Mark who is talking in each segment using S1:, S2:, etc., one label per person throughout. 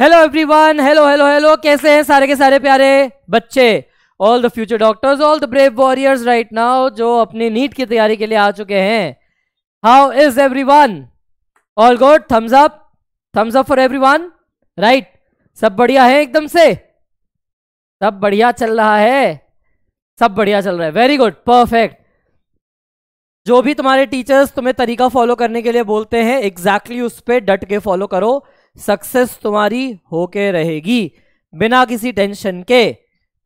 S1: Hello everyone hello hello hello कैसे हैं सारे के सारे प्यारे बच्चे all the future doctors all the brave warriors right now जो अपनी नीट की तैयारी के लिए आ चुके हैं how is everyone all good thumbs up thumbs up for everyone right सब बढ़िया है एकदम से सब बढ़िया चल रहा है सब बढ़िया चल रहा है वेरी गुड परफेक्ट जो भी तुम्हारे टीचर्स तुम्हें तरीका फॉलो करने के लिए बोलते हैं एग्जैक्टली exactly उस पर डट के फॉलो करो सक्सेस तुम्हारी होके रहेगी बिना किसी टेंशन के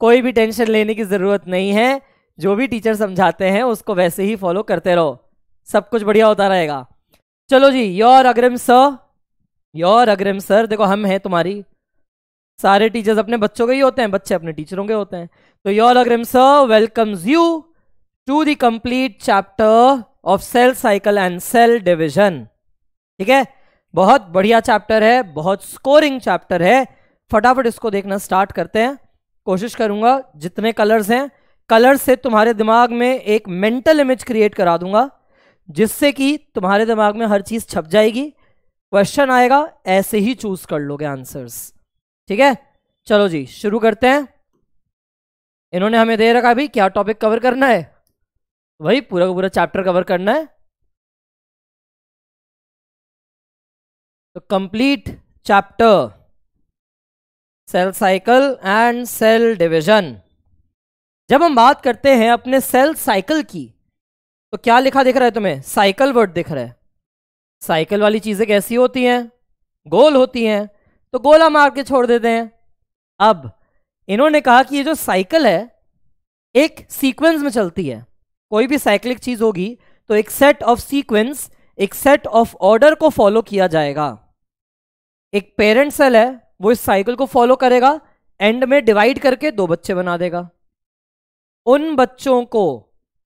S1: कोई भी टेंशन लेने की ज़रूरत नहीं है जो भी टीचर समझाते हैं उसको वैसे ही फॉलो करते रहो सब कुछ बढ़िया होता रहेगा चलो जी your Agrim sir your Agrim sir देखो हम हैं तुम्हारी सारे टीचर्स अपने बच्चों के ही होते हैं बच्चे अपने टीचरों के होते हैं तो your Agrim sir welcomes you to the complete chapter of cell cycle and cell division ठीक है बहुत बढ़िया चैप्टर है बहुत स्कोरिंग चैप्टर है फटाफट इसको देखना स्टार्ट करते हैं कोशिश करूंगा जितने कलर्स हैं कलर से तुम्हारे दिमाग में एक मेंटल इमेज क्रिएट करा दूंगा जिससे कि तुम्हारे दिमाग में हर चीज़ छप जाएगी क्वेश्चन आएगा ऐसे ही चूज कर लोगे आंसर्स ठीक है चलो जी शुरू करते हैं इन्होंने हमें दे रखा भाई क्या टॉपिक कवर करना है वही पूरा का पूरा चैप्टर कवर करना
S2: है तो complete
S1: chapter cell cycle and cell division जब हम बात करते हैं अपने सेल साइकिल की तो क्या लिखा दिख रहा है तुम्हें साइकिल वर्ड दिख रहा है साइकिल वाली चीज़ें कैसी होती हैं गोल होती हैं तो गोला मार के छोड़ देते हैं अब इन्होंने कहा कि ये जो साइकिल है एक सीक्वेंस में चलती है कोई भी साइक्लिक चीज़ होगी तो एक सेट ऑफ सीक्वेंस एक सेट ऑफ ऑर्डर को फॉलो किया जाएगा एक पेरेंट सेल है वो इस साइकिल को फॉलो करेगा एंड में डिवाइड करके दो बच्चे बना देगा उन बच्चों को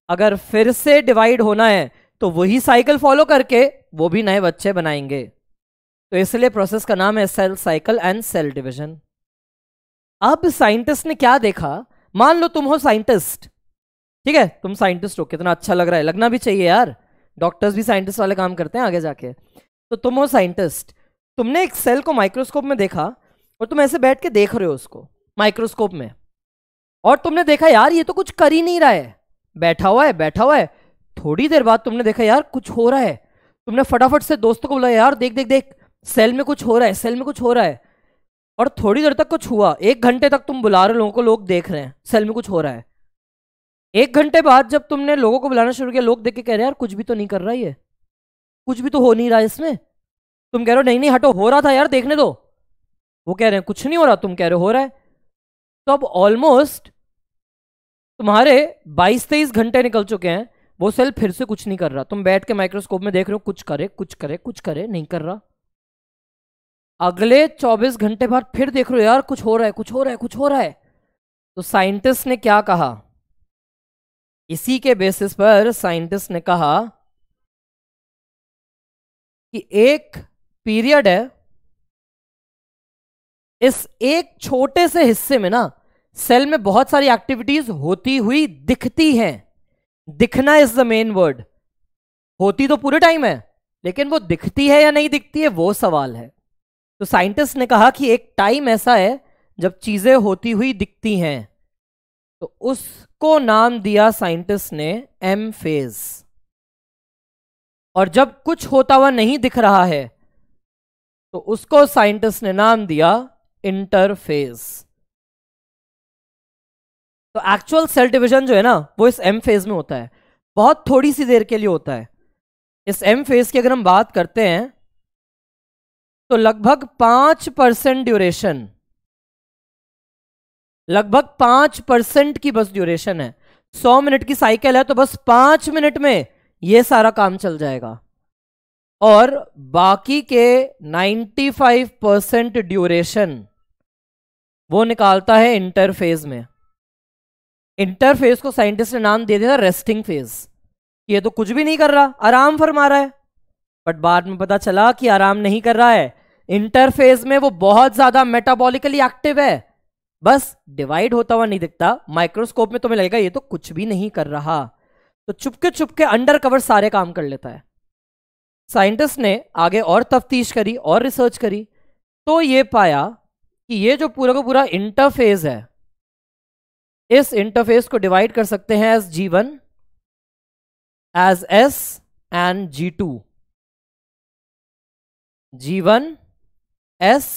S1: अगर फिर से डिवाइड होना है तो वही साइकिल फॉलो करके वो भी नए बच्चे बनाएंगे तो इसलिए प्रोसेस का नाम है cell cycle and cell division अब साइंटिस्ट ने क्या देखा मान लो तुम हो साइंटिस्ट ठीक है तुम साइंटिस्ट हो कितना अच्छा लग रहा है लगना भी चाहिए यार डॉक्टर्स भी साइंटिस्ट वाले काम करते हैं आगे जाके तो तुम हो साइंटिस्ट तुमने एक सेल को माइक्रोस्कोप में देखा और तुम ऐसे बैठ के देख रहे हो उसको माइक्रोस्कोप में और तुमने देखा यार ये तो कुछ कर ही नहीं रहा है बैठा हुआ है बैठा हुआ है थोड़ी देर बाद तुमने देखा यार कुछ हो रहा है तुमने फटाफट से दोस्तों को बोला यार देख देख देख सेल में कुछ हो रहा है सेल में कुछ हो रहा है और थोड़ी देर तक कुछ हुआ एक घंटे तक तुम बुला रहे लोगों को लोग देख रहे हैं सेल में कुछ हो रहा है एक घंटे बाद जब तुमने लोगों को बुलाना शुरू किया लोग देख के कह रहे हैं यार कुछ भी तो नहीं कर रहा ये कुछ भी तो हो नहीं रहा है इसमें तुम कह रहे हो नहीं नहीं हटो हो रहा था यार देखने दो वो कह रहे हैं कुछ नहीं हो रहा तुम कह रहे हो रहा है तो अब ऑलमोस्ट तुम्हारे 22 तेईस घंटे निकल चुके हैं वो सेल फिर से कुछ नहीं कर रहा तुम बैठ के माइक्रोस्कोप में देख रहे हो कुछ करे कुछ करे कुछ करे नहीं कर रहा अगले 24 घंटे बाद फिर देख रहे हो यार कुछ हो रहा है कुछ हो रहा है कुछ हो रहा है तो साइंटिस्ट ने क्या कहा इसी के बेसिस पर साइंटिस्ट ने कहा कि एक पीरियड है इस एक छोटे से हिस्से में ना सेल में बहुत सारी एक्टिविटीज होती हुई दिखती हैं दिखना इज द मेन वर्ड होती तो पूरे टाइम है लेकिन वो दिखती है या नहीं दिखती है वो सवाल है तो साइंटिस्ट ने कहा कि एक टाइम ऐसा है जब चीजें होती हुई दिखती हैं तो उसको नाम दिया साइंटिस्ट ने एम फेज और जब कुछ होता हुआ नहीं दिख रहा है तो उसको साइंटिस्ट ने नाम दिया इंटरफेस तो एक्चुअल सेल डिवीजन जो है ना वो इस एम फेज में होता है बहुत थोड़ी सी देर के लिए होता है इस एम फेज की अगर हम बात करते हैं तो लगभग पांच परसेंट ड्यूरेशन लगभग पांच परसेंट की बस ड्यूरेशन है सौ मिनट की साइकिल है तो बस पांच मिनट में यह सारा काम चल जाएगा और बाकी के 95 परसेंट ड्यूरेशन वो निकालता है इंटरफेज में इंटरफेज को साइंटिस्ट ने नाम दे दिया था रेस्टिंग फेज ये तो कुछ भी नहीं कर रहा आराम फरमा रहा है बट बाद में पता चला कि आराम नहीं कर रहा है इंटरफेज में वो बहुत ज्यादा मेटाबॉलिकली एक्टिव है बस डिवाइड होता हुआ नहीं दिखता माइक्रोस्कोप में तुम्हें तो लगेगा ये तो कुछ भी नहीं कर रहा तो चुपके चुपके अंडर कवर सारे काम कर लेता है साइंटिस्ट ने आगे और तफ्तीश करी और रिसर्च करी तो ये पाया कि ये जो पूरा का पूरा इंटरफेस है इस इंटरफेस को डिवाइड कर सकते हैं as G one as S and G two G one S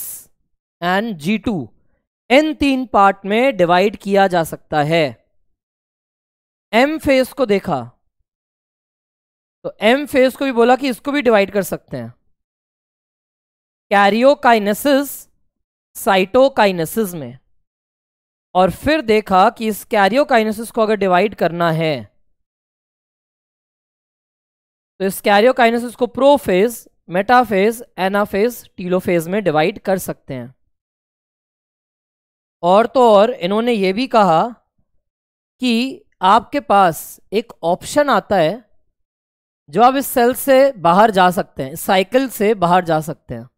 S1: and G two इन तीन पार्ट में डिवाइड किया जा सकता है एम फेस को देखा तो एम फेस को भी बोला कि इसको भी डिवाइड कर सकते हैं कैरियोकाइनेसिस साइटोकाइनेसिस में और फिर देखा कि इस कैरियोकाइनेसिस को अगर डिवाइड करना है तो इस कैरियोकाइनेसिस को प्रोफेज मेटाफेज एनाफेज टीलोफेज में डिवाइड कर सकते हैं और तो और इन्होंने ये भी कहा कि आपके पास एक ऑप्शन आता है जो आप इस सेल से बाहर जा सकते हैं साइकिल से बाहर जा सकते हैं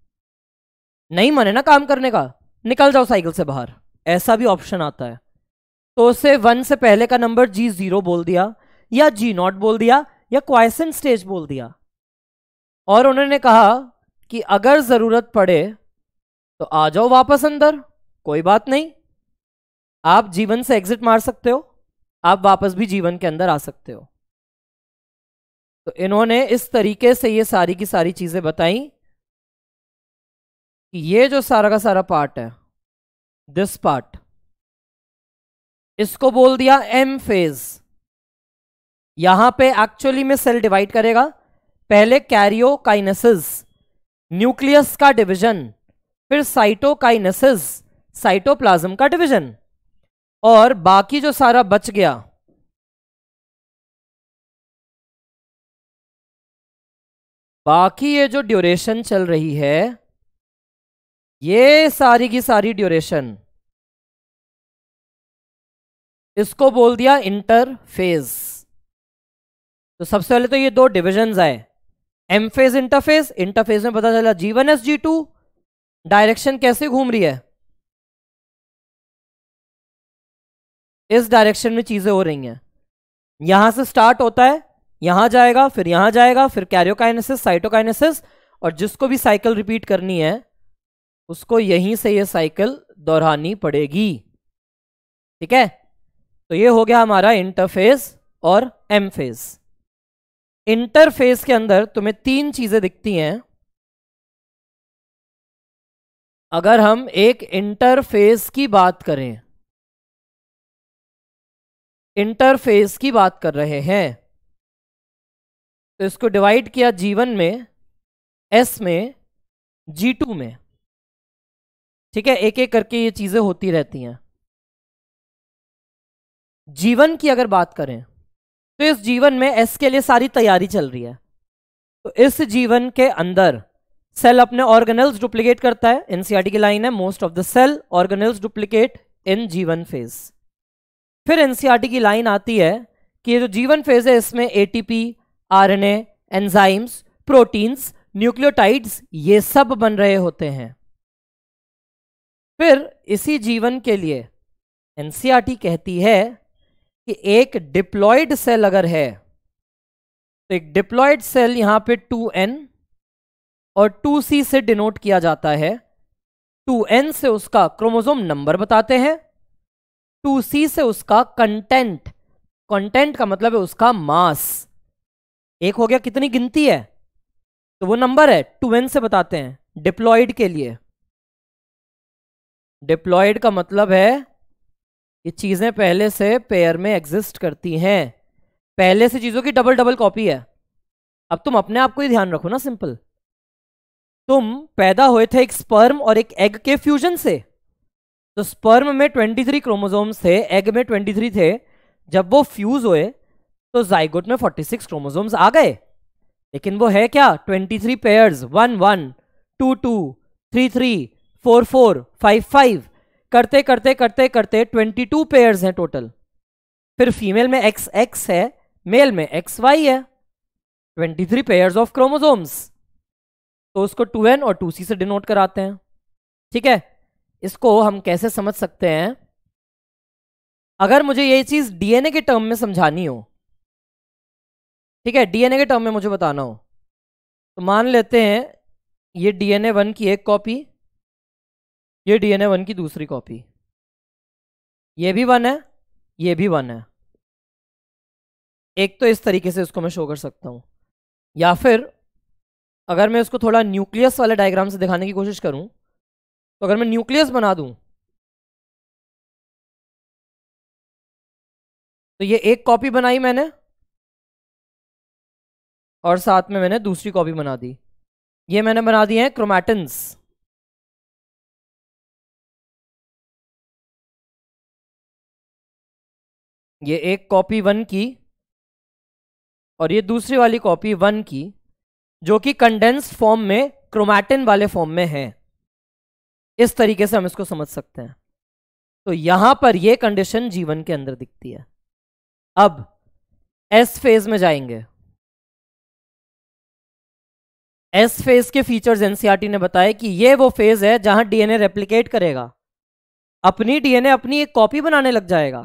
S1: नहीं मने ना काम करने का निकल जाओ साइकिल से बाहर ऐसा भी ऑप्शन आता है तो उसे वन से पहले का नंबर जी जीरो बोल दिया या जी नॉट बोल दिया या क्वाइसन स्टेज बोल दिया और उन्होंने कहा कि अगर ज़रूरत पड़े तो आ जाओ वापस अंदर कोई बात नहीं आप जीवन से एग्जिट मार सकते हो आप वापस भी जीवन के अंदर आ सकते हो तो इन्होंने इस तरीके से ये सारी की सारी चीज़ें बताई कि ये जो सारा का सारा पार्ट है दिस पार्ट इसको बोल दिया एम फेज यहां पे एक्चुअली में सेल डिवाइड करेगा पहले कैरियोकाइनेसिस न्यूक्लियस का डिवीजन फिर साइटोकाइनेसिस साइटोप्लाज्म का डिवीजन और बाकी जो सारा बच गया
S2: बाकी ये जो ड्यूरेशन चल रही है
S1: ये सारी की सारी ड्यूरेशन इसको बोल दिया इंटरफेज तो सबसे पहले तो ये दो डिविजन्स आए एम फेज इंटरफेस इंटरफेस में पता चला G one S G two direction कैसे घूम रही है इस डायरेक्शन में चीजें हो रही हैं यहां से स्टार्ट होता है यहां जाएगा फिर यहां जाएगा फिर कैरियोकाइनेसिस साइटोकाइनेसिस और जिसको भी साइकिल रिपीट करनी है उसको यहीं से ये साइकिल दोहरानी पड़ेगी ठीक है तो ये हो गया हमारा इंटरफेस और एम फेज इंटरफेस के अंदर तुम्हें तीन चीजें दिखती हैं अगर हम एक इंटरफेस की बात करें इंटरफेस की बात कर रहे हैं तो इसको डिवाइड किया जीवन में एस में जी टू में ठीक है एक एक करके ये चीजें होती रहती हैं जीवन की अगर बात करें तो इस जीवन में एस के लिए सारी तैयारी चल रही है तो इस जीवन के अंदर सेल अपने ऑर्गेनल्स डुप्लीकेट करता है एनसीआरटी e की लाइन है most of the cell organelles duplicate in G one phase फिर एनसीआरटी e की लाइन आती है कि ये जो जीवन फेज है इसमें ATP RNA, enzymes proteins nucleotides ये सब बन रहे होते हैं फिर इसी जीवन के लिए एनसीआरटी कहती है कि एक डिप्लॉयड सेल अगर है तो एक डिप्लॉयड सेल यहां पे 2n और 2c से डिनोट किया जाता है 2n से उसका क्रोमोसोम नंबर बताते हैं 2c से उसका कंटेंट कंटेंट का मतलब है उसका मास एक हो गया कितनी गिनती है तो वो नंबर है टू एन से बताते हैं डिप्लॉयड के लिए डिप्लॉयड का मतलब है ये चीजें पहले से पेयर में एग्जिस्ट करती हैं पहले से चीजों की डबल डबल कॉपी है अब तुम अपने आप को ही ध्यान रखो ना सिंपल तुम पैदा हुए थे एक स्पर्म और एक एग के फ्यूजन से तो स्पर्म में 23 क्रोमोसोम्स थे एग में 23 थे जब वो फ्यूज हुए तो जाइगोट में 46 क्रोमोसोम्स आ गए लेकिन वो है क्या 23 pairs one one two two three three four four five five करते करते करते करते 22 पेयर्स हैं टोटल फिर फीमेल में एक्स एक्स है मेल में एक्स वाई है 23 पेयर्स ऑफ क्रोमोजोम्स तो उसको 2n और 2c से डिनोट कराते हैं ठीक है इसको हम कैसे समझ सकते हैं अगर मुझे ये चीज डीएनए के टर्म में समझानी हो ठीक है डीएनए के टर्म में मुझे बताना हो तो मान लेते हैं ये डीएनए वन की एक कॉपी ये डीएनए वन की दूसरी कॉपी ये भी वन है ये भी वन है एक तो इस तरीके से इसको मैं शो कर सकता हूं या फिर अगर मैं इसको थोड़ा न्यूक्लियस वाले डायग्राम से दिखाने की कोशिश करूं
S2: तो अगर मैं न्यूक्लियस बना दूं
S1: तो ये एक कॉपी बनाई मैंने और साथ में मैंने दूसरी कॉपी बना दी ये मैंने बना दी है क्रोमैटन्स ये एक कॉपी वन की और ये दूसरी वाली कॉपी वन की जो कि कंडेंस्ड फॉर्म में क्रोमैटिन वाले फॉर्म में है इस तरीके से हम इसको समझ सकते हैं तो यहां पर यह कंडीशन जीवन के अंदर दिखती है अब एस फेज में जाएंगे एस फेज के फीचर्स एनसीईआरटी e ने बताया कि ये वो फेज है जहां डीएनए रेप्लिकेट करेगा अपनी डीएनए अपनी एक कॉपी बनाने लग जाएगा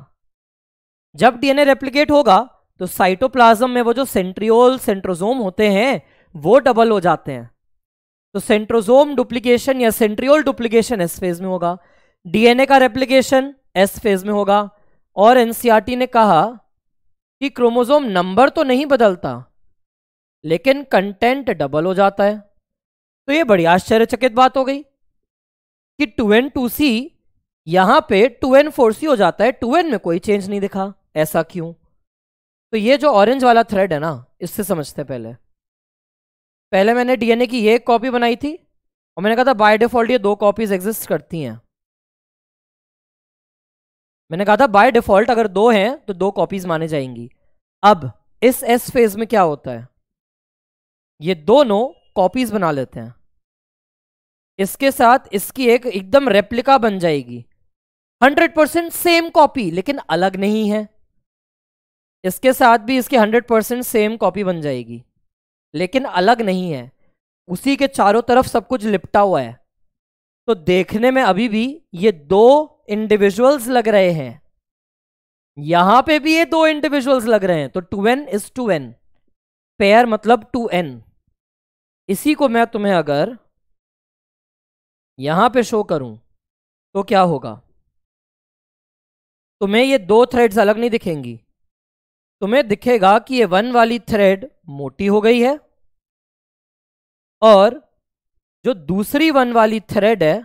S1: जब डीएनए रेप्लिकेट होगा तो साइटोप्लाज्म में वो जो सेंट्रियोल सेंट्रोजोम होते हैं वो डबल हो जाते हैं तो सेंट्रोजोम डुप्लीकेशन या सेंट्रियोल डुप्लीकेशन एस फेज में होगा डीएनए का रेप्लीकेशन एस फेज में होगा और एनसीईआरटी e ने कहा कि क्रोमोजोम नंबर तो नहीं बदलता लेकिन कंटेंट डबल हो जाता है तो ये बड़ी आश्चर्यचकित बात हो गई कि टू एन टू सी यहां पे टू एन फोर सी हो जाता है टू एन में कोई चेंज नहीं दिखा ऐसा क्यों तो ये जो ऑरेंज वाला थ्रेड है ना इससे समझते पहले पहले मैंने डीएनए की ये एक कॉपी बनाई थी और मैंने कहा था बाय डिफॉल्ट ये दो कॉपीज एग्जिस्ट करती हैं मैंने कहा था बाय डिफॉल्ट अगर दो हैं तो दो कॉपीज माने जाएंगी अब इस एस फेज में क्या होता है ये दोनों कॉपीज बना लेते हैं इसके साथ इसकी एक एकदम रेप्लिका बन जाएगी हंड्रेड परसेंट सेम कॉपी लेकिन अलग नहीं है इसके साथ भी इसकी हंड्रेड परसेंट सेम कॉपी बन जाएगी लेकिन अलग नहीं है उसी के चारों तरफ सब कुछ लिपटा हुआ है तो देखने में अभी भी ये दो इंडिविजुअल्स लग रहे हैं यहां पे भी ये दो इंडिविजुअल्स लग रहे हैं तो two N is two N pair मतलब टू एन इसी को मैं तुम्हें अगर यहां पे शो करूं तो क्या होगा तुम्हें ये दो थ्रेड्स अलग नहीं दिखेंगी तुम्हें दिखेगा कि ये वन वाली थ्रेड मोटी हो गई है और जो दूसरी वन वाली थ्रेड है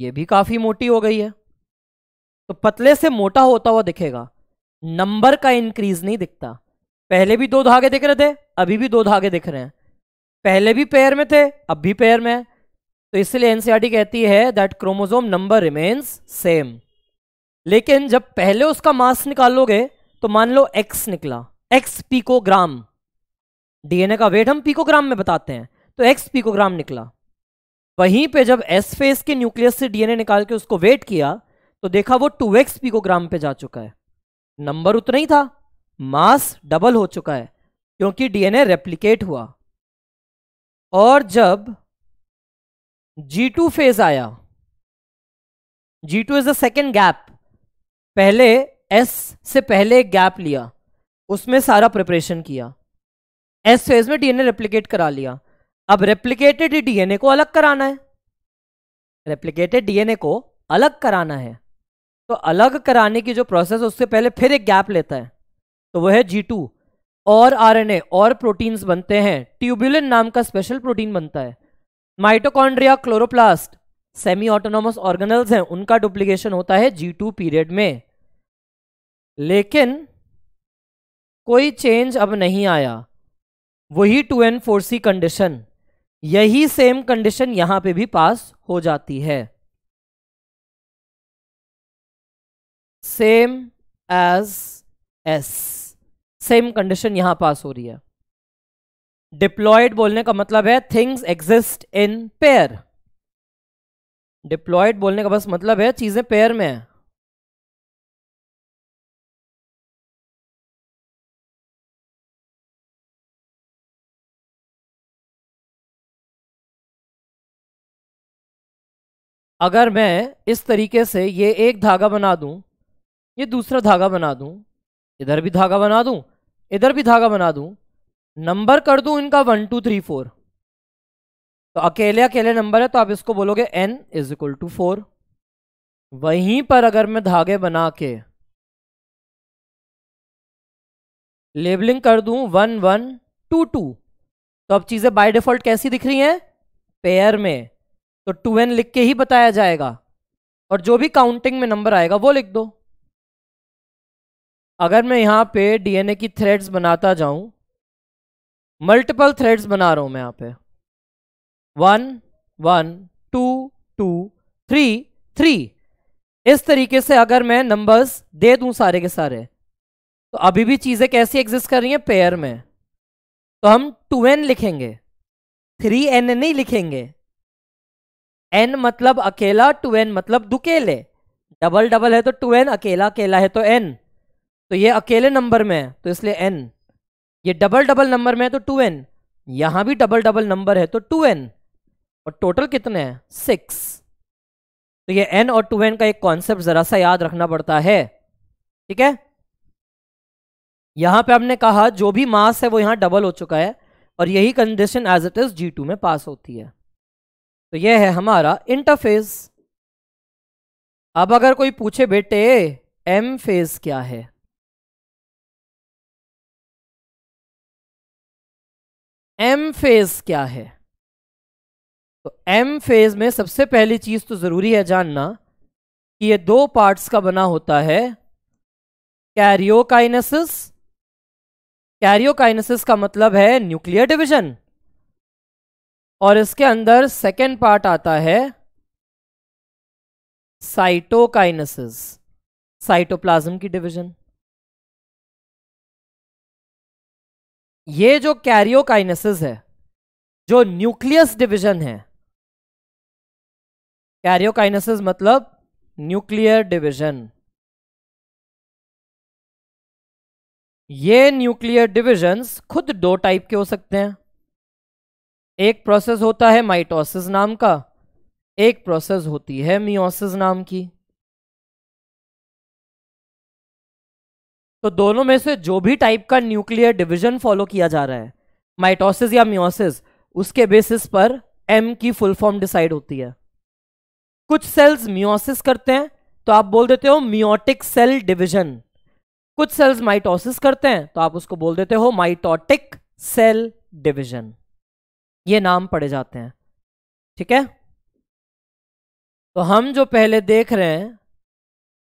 S1: ये भी काफी मोटी हो गई है तो पतले से मोटा होता हुआ दिखेगा नंबर का इंक्रीज नहीं दिखता पहले भी दो धागे दिख रहे थे अभी भी दो धागे दिख रहे हैं पहले भी पेयर में थे अब भी पेयर में है तो इसलिए एनसीआरटी e कहती है that chromosome number remains same लेकिन जब पहले उसका मास निकालोगे तो मान लो एक्स निकला एक्स पीकोग्राम डीएनए का वेट हम पीकोग्राम में बताते हैं तो एक्स पीकोग्राम निकला वहीं पे जब एस फेस के न्यूक्लियस से डीएनए निकाल के उसको वेट किया तो देखा वो टू एक्स पीकोग्राम पे जा चुका है नंबर उतना ही था मास डबल हो चुका है क्योंकि डीएनए रेप्लिकेट हुआ और जब G2 फेज आया G2 is the second gap पहले S से पहले एक गैप लिया उसमें सारा प्रिपरेशन किया S फेज में डीएनए रेप्लीकेट करा लिया अब रेप्लीकेटेड डीएनए को अलग कराना है रेप्लीकेटेड डीएनए को अलग कराना है तो अलग कराने की जो प्रोसेस उससे पहले फिर एक गैप लेता है तो वह है जी टू और आरएनए और प्रोटीन्स बनते हैं ट्यूबुलिन नाम का स्पेशल प्रोटीन बनता है mitochondria chloroplast semi autonomous organelles हैं उनका डुप्लीकेशन होता है जी टू पीरियड में लेकिन कोई चेंज अब नहीं आया वही two N four C condition यही सेम कंडीशन यहां पे भी पास हो जाती है same as S same condition यहां पास हो रही है डिप्लॉयड बोलने का मतलब है things exist in pair diploid बोलने का बस मतलब है चीजें पेयर में है अगर मैं इस तरीके से ये एक धागा बना दूं ये दूसरा धागा बना दूं इधर भी धागा बना दूं इधर भी धागा बना दूं नंबर कर दूं इनका वन टू थ्री फोर तो अकेले अकेले नंबर है तो आप इसको बोलोगे N is equal to four वहीं पर अगर मैं धागे बना के लेबलिंग कर दूं वन वन टू टू तो अब चीज़ें बाय डिफॉल्ट कैसी दिख रही हैं पेयर में तो टू एन लिख के ही बताया जाएगा और जो भी काउंटिंग में नंबर आएगा वो लिख दो अगर मैं यहाँ पे डीएनए की थ्रेड्स बनाता जाऊँ मल्टीपल थ्रेड्स बना रहा हूँ मैं यहाँ पे one one two two three three इस तरीके से अगर मैं नंबर्स दे दूँ सारे के सारे तो अभी भी चीज़ें कैसी एग्जिस्ट कर रही हैं पेयर में तो हम टू एन लिखेंगे थ्री एन नहीं लिखेंगे एन मतलब अकेला टू एन मतलब दुकेले डबल डबल है तो टू एन अकेला अकेला है तो एन तो ये अकेले नंबर में है तो इसलिए एन ये डबल डबल नंबर में है तो टू एन यहां भी डबल डबल नंबर है तो टू एन और टोटल कितने हैं सिक्स तो ये एन और टू एन का एक कॉन्सेप्ट ज़रा सा याद रखना पड़ता है ठीक है यहां पे हमने कहा जो भी मास है वो यहां डबल हो चुका है और यही condition as it is G two में पास होती है तो ये है हमारा इंटरफेस अब अगर कोई पूछे बेटे एम फेज क्या है एम फेज क्या है तो एम फेज में सबसे पहली चीज तो जरूरी है जानना कि ये दो पार्ट्स का बना होता है कैरियोकाइनेसिस कैरियोकाइनेसिस का मतलब है न्यूक्लियर डिवीजन और इसके अंदर सेकेंड पार्ट आता है साइटोकाइनेसिस साइटोप्लाज्म की डिवीजन
S2: ये जो कैरियोकाइनेसिस
S1: है जो न्यूक्लियस डिवीजन है कैरियोकाइनेसिस मतलब न्यूक्लियर डिवीजन ये न्यूक्लियर डिविजन्स खुद दो टाइप के हो सकते हैं एक प्रोसेस होता है माइटोसिस नाम का एक प्रोसेस होती है मियोसिस नाम की तो दोनों में से जो भी टाइप का न्यूक्लियर डिवीजन फॉलो किया जा रहा है माइटोसिस या मियोसिस उसके बेसिस पर एम की फुल फॉर्म डिसाइड होती है कुछ सेल्स मियोसिस करते हैं तो आप बोल देते हो मियोटिक सेल डिवीजन कुछ सेल्स माइटोसिस करते हैं तो आप उसको बोल देते हो माइटोटिक सेल डिवीजन ये नाम पड़े जाते हैं ठीक है तो हम जो पहले देख रहे हैं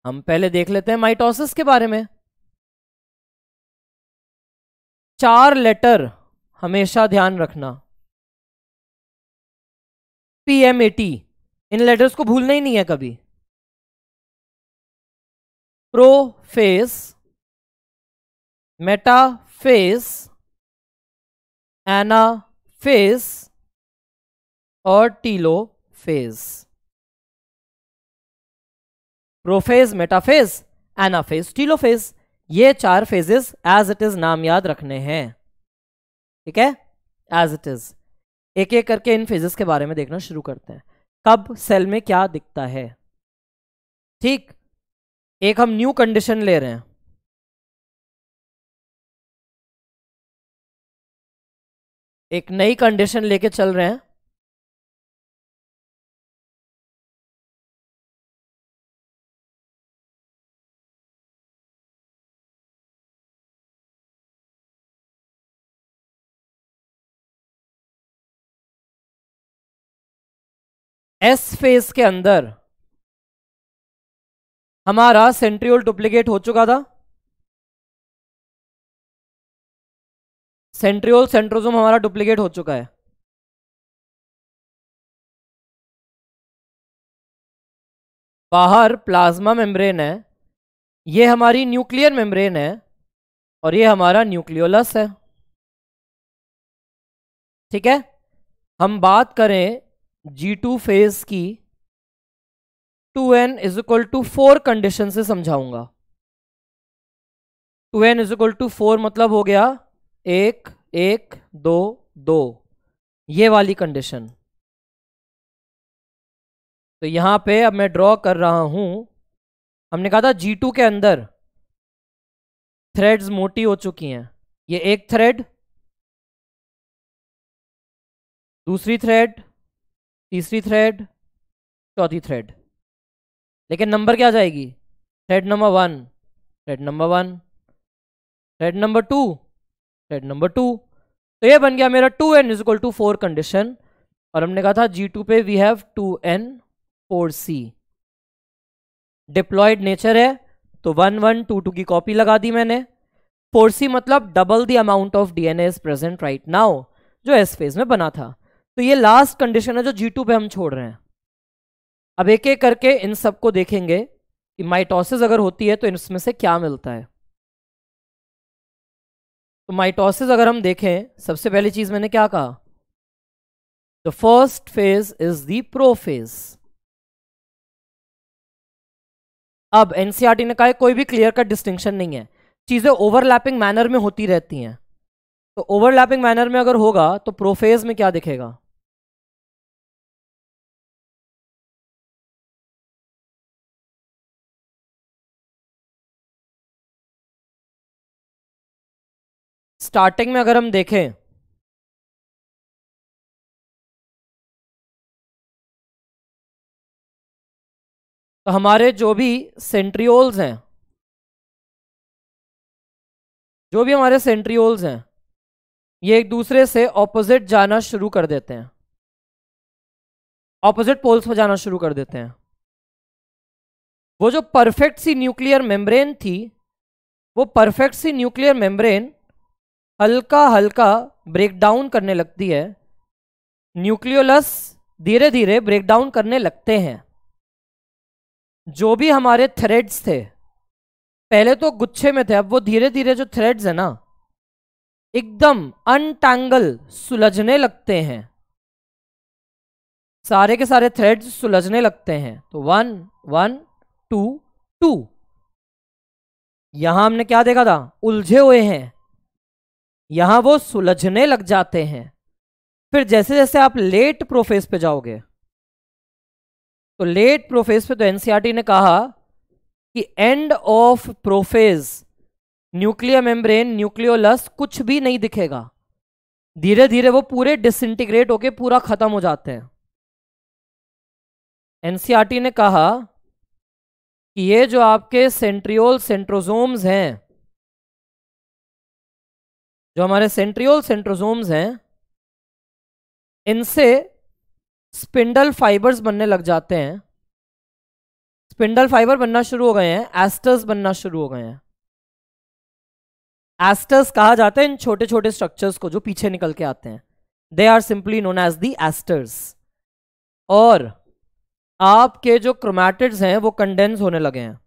S1: हम पहले देख लेते हैं माइटोसिस के बारे में चार लेटर हमेशा
S2: ध्यान रखना पी एम ए टी इन लेटर्स को भूलना ही नहीं है कभी प्रोफेस
S1: मेटाफेस एनाफेस और telophase prophase metaphase anaphase telophase ये चार फेजेस एज इट इज नाम याद रखने हैं ठीक है एज इट इज एक एक करके इन फेजेस के बारे में देखना शुरू करते हैं कब सेल में क्या दिखता है ठीक एक हम न्यू कंडीशन ले रहे हैं
S2: एक नई कंडीशन लेके चल रहे हैं एस फेज के अंदर हमारा सेंट्रियोल डुप्लीकेट हो चुका था सेंट्रियोल सेंट्रोजोम हमारा डुप्लीकेट हो चुका है
S1: बाहर प्लाज्मा मेम्ब्रेन है ये हमारी न्यूक्लियर मेम्ब्रेन है और ये हमारा न्यूक्लियोलस है ठीक है हम बात करें जी टू फेज की two N is equal to four condition से समझाऊंगा two N is equal to four मतलब हो गया एक एक दो दो ये वाली कंडीशन तो यहां पे अब मैं ड्रॉ कर रहा हूं हमने कहा था जी टू के अंदर थ्रेड्स मोटी हो चुकी हैं ये एक थ्रेड दूसरी थ्रेड तीसरी थ्रेड चौथी थ्रेड लेकिन नंबर क्या जाएगी thread number one thread number one thread number two thread number two तो ये बन गया मेरा two N equal to four condition और हमने कहा था जी टू पे we have two N four C diploid nature है तो वन वन टू टू की कॉपी लगा दी मैंने फोर सी मतलब double the amount of DNA is present right now जो एस फेज में बना था तो ये लास्ट कंडीशन है जो जी टू पे हम छोड़ रहे हैं अब एक एक करके इन सबको देखेंगे कि माइटोसिस अगर होती है तो इसमें से क्या मिलता है तो माइटोसिस अगर हम देखें सबसे पहली चीज मैंने क्या कहा the first phase is the prophase अब एनसीआरटी e ने कहा कोई भी क्लियर कट डिस्टिंक्शन नहीं है चीजें ओवरलैपिंग मैनर में होती रहती हैं तो ओवरलैपिंग मैनर में अगर होगा तो प्रोफेज में क्या दिखेगा
S2: स्टार्टिंग में अगर हम देखें तो हमारे जो भी सेंट्रियोल्स हैं
S1: जो भी हमारे सेंट्रियोल्स हैं ये एक दूसरे से ऑपोजिट जाना शुरू कर देते हैं ऑपोजिट पोल्स पर जाना शुरू कर देते हैं वो जो परफेक्ट सी न्यूक्लियर मेम्ब्रेन थी वो परफेक्ट सी न्यूक्लियर मेम्ब्रेन हल्का हल्का ब्रेकडाउन करने लगती है न्यूक्लियोलस धीरे धीरे ब्रेकडाउन करने लगते हैं जो भी हमारे थ्रेड्स थे पहले तो गुच्छे में थे अब वो धीरे धीरे जो थ्रेड्स है ना एकदम अनटैंगल सुलझने लगते हैं सारे के सारे थ्रेड्स सुलझने लगते हैं तो वन वन टू टू यहां हमने क्या देखा था उलझे हुए हैं यहां वो सुलझने लग जाते हैं फिर जैसे जैसे आप लेट प्रोफेस पे जाओगे तो लेट प्रोफेस पे तो एनसीआरटी e ने कहा कि end of prophase nuclear membrane nucleolus कुछ भी नहीं दिखेगा धीरे धीरे वो पूरे डिसइंटीग्रेट होके पूरा खत्म हो जाते हैं एनसीआरटी e ने कहा कि ये जो आपके सेंट्रियोल सेंट्रोजोम्स हैं जो हमारे सेंट्रियोल सेंट्रोजोम्स हैं इनसे स्पिंडल फाइबर्स बनने लग जाते हैं स्पिंडल फाइबर बनना शुरू हो गए हैं एस्टर्स बनना शुरू हो गए हैं एस्टर्स कहा जाता है इन छोटे छोटे स्ट्रक्चर्स को जो पीछे निकल के आते हैं they are simply known as the asters और आपके जो क्रोमैटिड्स हैं वो कंडेंस होने लगे हैं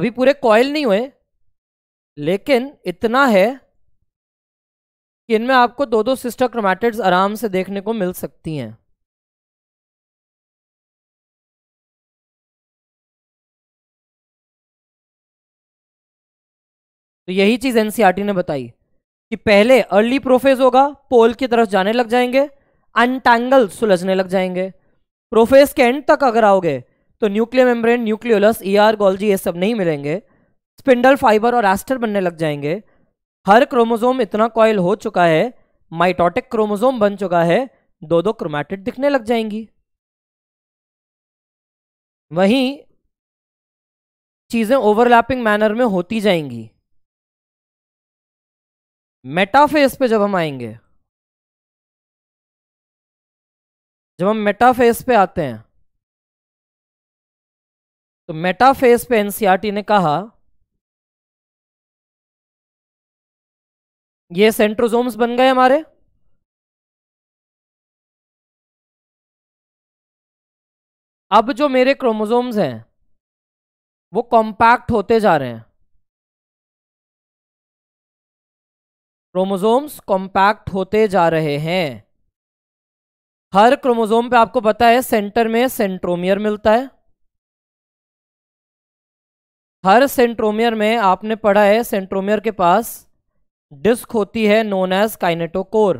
S1: अभी पूरे कॉयल नहीं हुए लेकिन इतना है कि इनमें आपको दो दो सिस्टर क्रोमैटिड्स आराम से देखने को मिल सकती हैं तो यही चीज एनसीआरटी e ने बताई कि पहले अर्ली प्रोफेज होगा पोल की तरफ जाने लग जाएंगे अनटैंगल सुलझने लग जाएंगे प्रोफेज के एंड तक अगर आओगे तो nuclear membrane nucleolus ER Golgi ये सब नहीं मिलेंगे स्पिंडल फाइबर और एस्टर बनने लग जाएंगे हर क्रोमोजोम इतना कॉयल हो चुका है माइटोटिक क्रोमोजोम बन चुका है दो दो क्रोमैटिड दिखने लग जाएंगी वहीं चीजें
S2: ओवरलैपिंग मैनर में होती जाएंगी मेटाफेस पे जब हम आएंगे जब हम मेटाफेस पे आते हैं तो मेटाफेस पे एनसीआरटी ने कहा ये सेंट्रोजोम्स बन गए हमारे अब जो मेरे क्रोमोजोम्स हैं वो कॉम्पैक्ट होते जा रहे हैं क्रोमोजोम्स
S1: कॉम्पैक्ट होते जा रहे हैं हर क्रोमोजोम पे आपको पता है सेंटर में सेंट्रोमियर मिलता है हर सेंट्रोमियर में आपने पढ़ा है सेंट्रोमियर के पास डिस्क होती है नोन एज काइनेटोकोर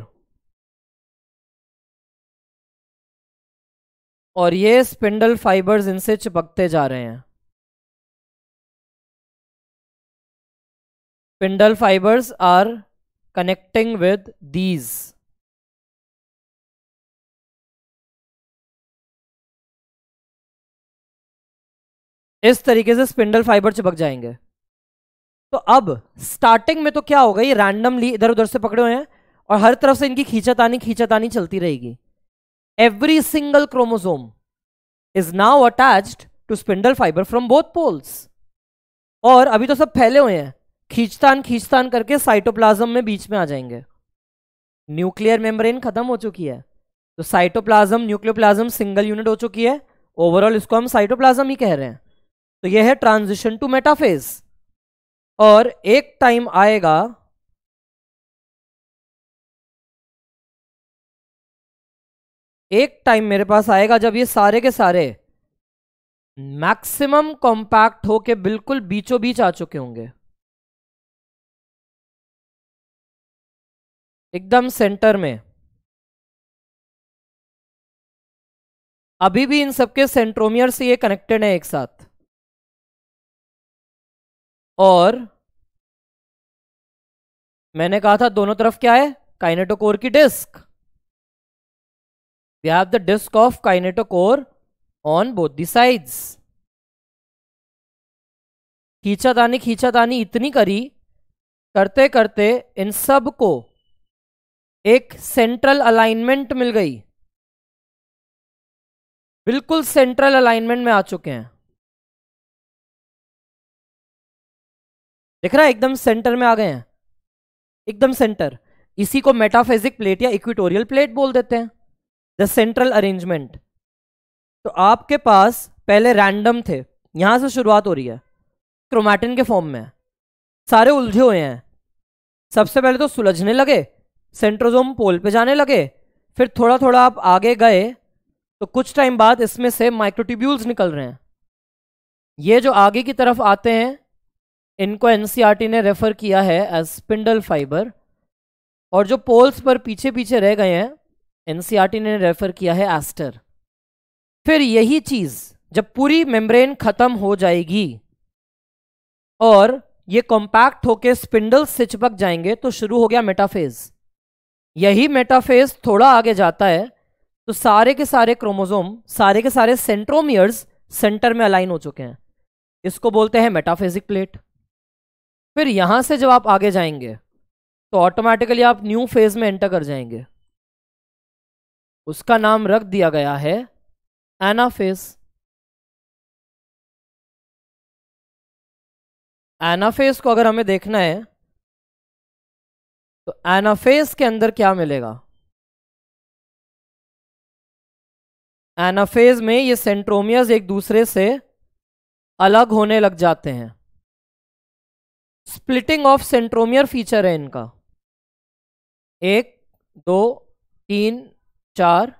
S1: और ये स्पिंडल फाइबर्स इनसे चिपकते जा रहे हैं spindle fibres are connecting
S2: with these इस तरीके से स्पिंडल फाइबर
S1: चिपक जाएंगे तो अब स्टार्टिंग में तो क्या होगा ये रैंडमली इधर उधर से पकड़े हुए हैं और हर तरफ से इनकी खींचातानी खींचातानी चलती रहेगी every single chromosome is now attached to spindle fibre from both poles और अभी तो सब फैले हुए हैं खींचतान खींचतान करके साइटोप्लाज्म में बीच में आ जाएंगे न्यूक्लियर मेम्ब्रेन खत्म हो चुकी है तो साइटोप्लाज्म न्यूक्लियोप्लाज्म सिंगल यूनिट हो चुकी है ओवरऑल इसको हम साइटोप्लाज्म ही कह रहे हैं तो यह है ट्रांजिशन टू मेटाफेज और एक टाइम आएगा
S2: एक टाइम मेरे पास
S1: आएगा जब ये सारे के सारे मैक्सिमम कॉम्पैक्ट होके बिल्कुल बीचों बीच आ चुके होंगे
S2: एकदम सेंटर में अभी भी इन सबके सेंट्रोमियर से ये कनेक्टेड है एक साथ और मैंने कहा था दोनों तरफ
S1: क्या है काइनेटोकोर की disc we have the disc of kinetochore on both the sides खींचा तानी खींचा तानी इतनी करी करते करते इन सब को एक सेंट्रल अलाइनमेंट मिल गई
S2: बिल्कुल सेंट्रल अलाइनमेंट में आ चुके हैं
S1: देख रहा है एकदम सेंटर में आ गए हैं एकदम सेंटर इसी को मेटाफेजिक प्लेट या इक्विटोरियल प्लेट बोल देते हैं द सेंट्रल अरेंजमेंट तो आपके पास पहले रैंडम थे यहां से शुरुआत हो रही है क्रोमैटिन के फॉर्म में सारे उलझे हुए हैं सबसे पहले तो सुलझने लगे सेंट्रोजोम पोल पे जाने लगे फिर थोड़ा थोड़ा आप आगे गए तो कुछ टाइम बाद इसमें से माइक्रोटिब्यूल्स निकल रहे हैं ये जो आगे की तरफ आते हैं इनको एनसीईआरटी e ने रेफर किया है एज स्पिंडल फाइबर और जो पोल्स पर पीछे पीछे रह गए हैं एनसीईआरटी e ने रेफर किया है एस्टर फिर यही चीज जब पूरी मेम्ब्रेन खत्म हो जाएगी और ये कॉम्पैक्ट होके स्पिंडल से चिपक जाएंगे तो शुरू हो गया मेटाफेज यही मेटाफेज थोड़ा आगे जाता है तो सारे के सारे क्रोमोजोम सारे के सारे सेंट्रोमियर्स सेंटर में अलाइन हो चुके हैं इसको बोलते हैं मेटाफेजिक प्लेट फिर यहां से जब आप आगे जाएंगे तो ऑटोमेटिकली आप न्यू फेज में एंटर कर जाएंगे उसका नाम रख दिया गया है
S2: एना फेज एनाफेस को अगर हमें देखना है तो
S1: एनाफेस के अंदर क्या मिलेगा एनाफेज में ये सेंट्रोमियस एक दूसरे से अलग होने लग जाते हैं स्प्लिटिंग ऑफ सेंट्रोमियर फीचर है इनका एक दो तीन चार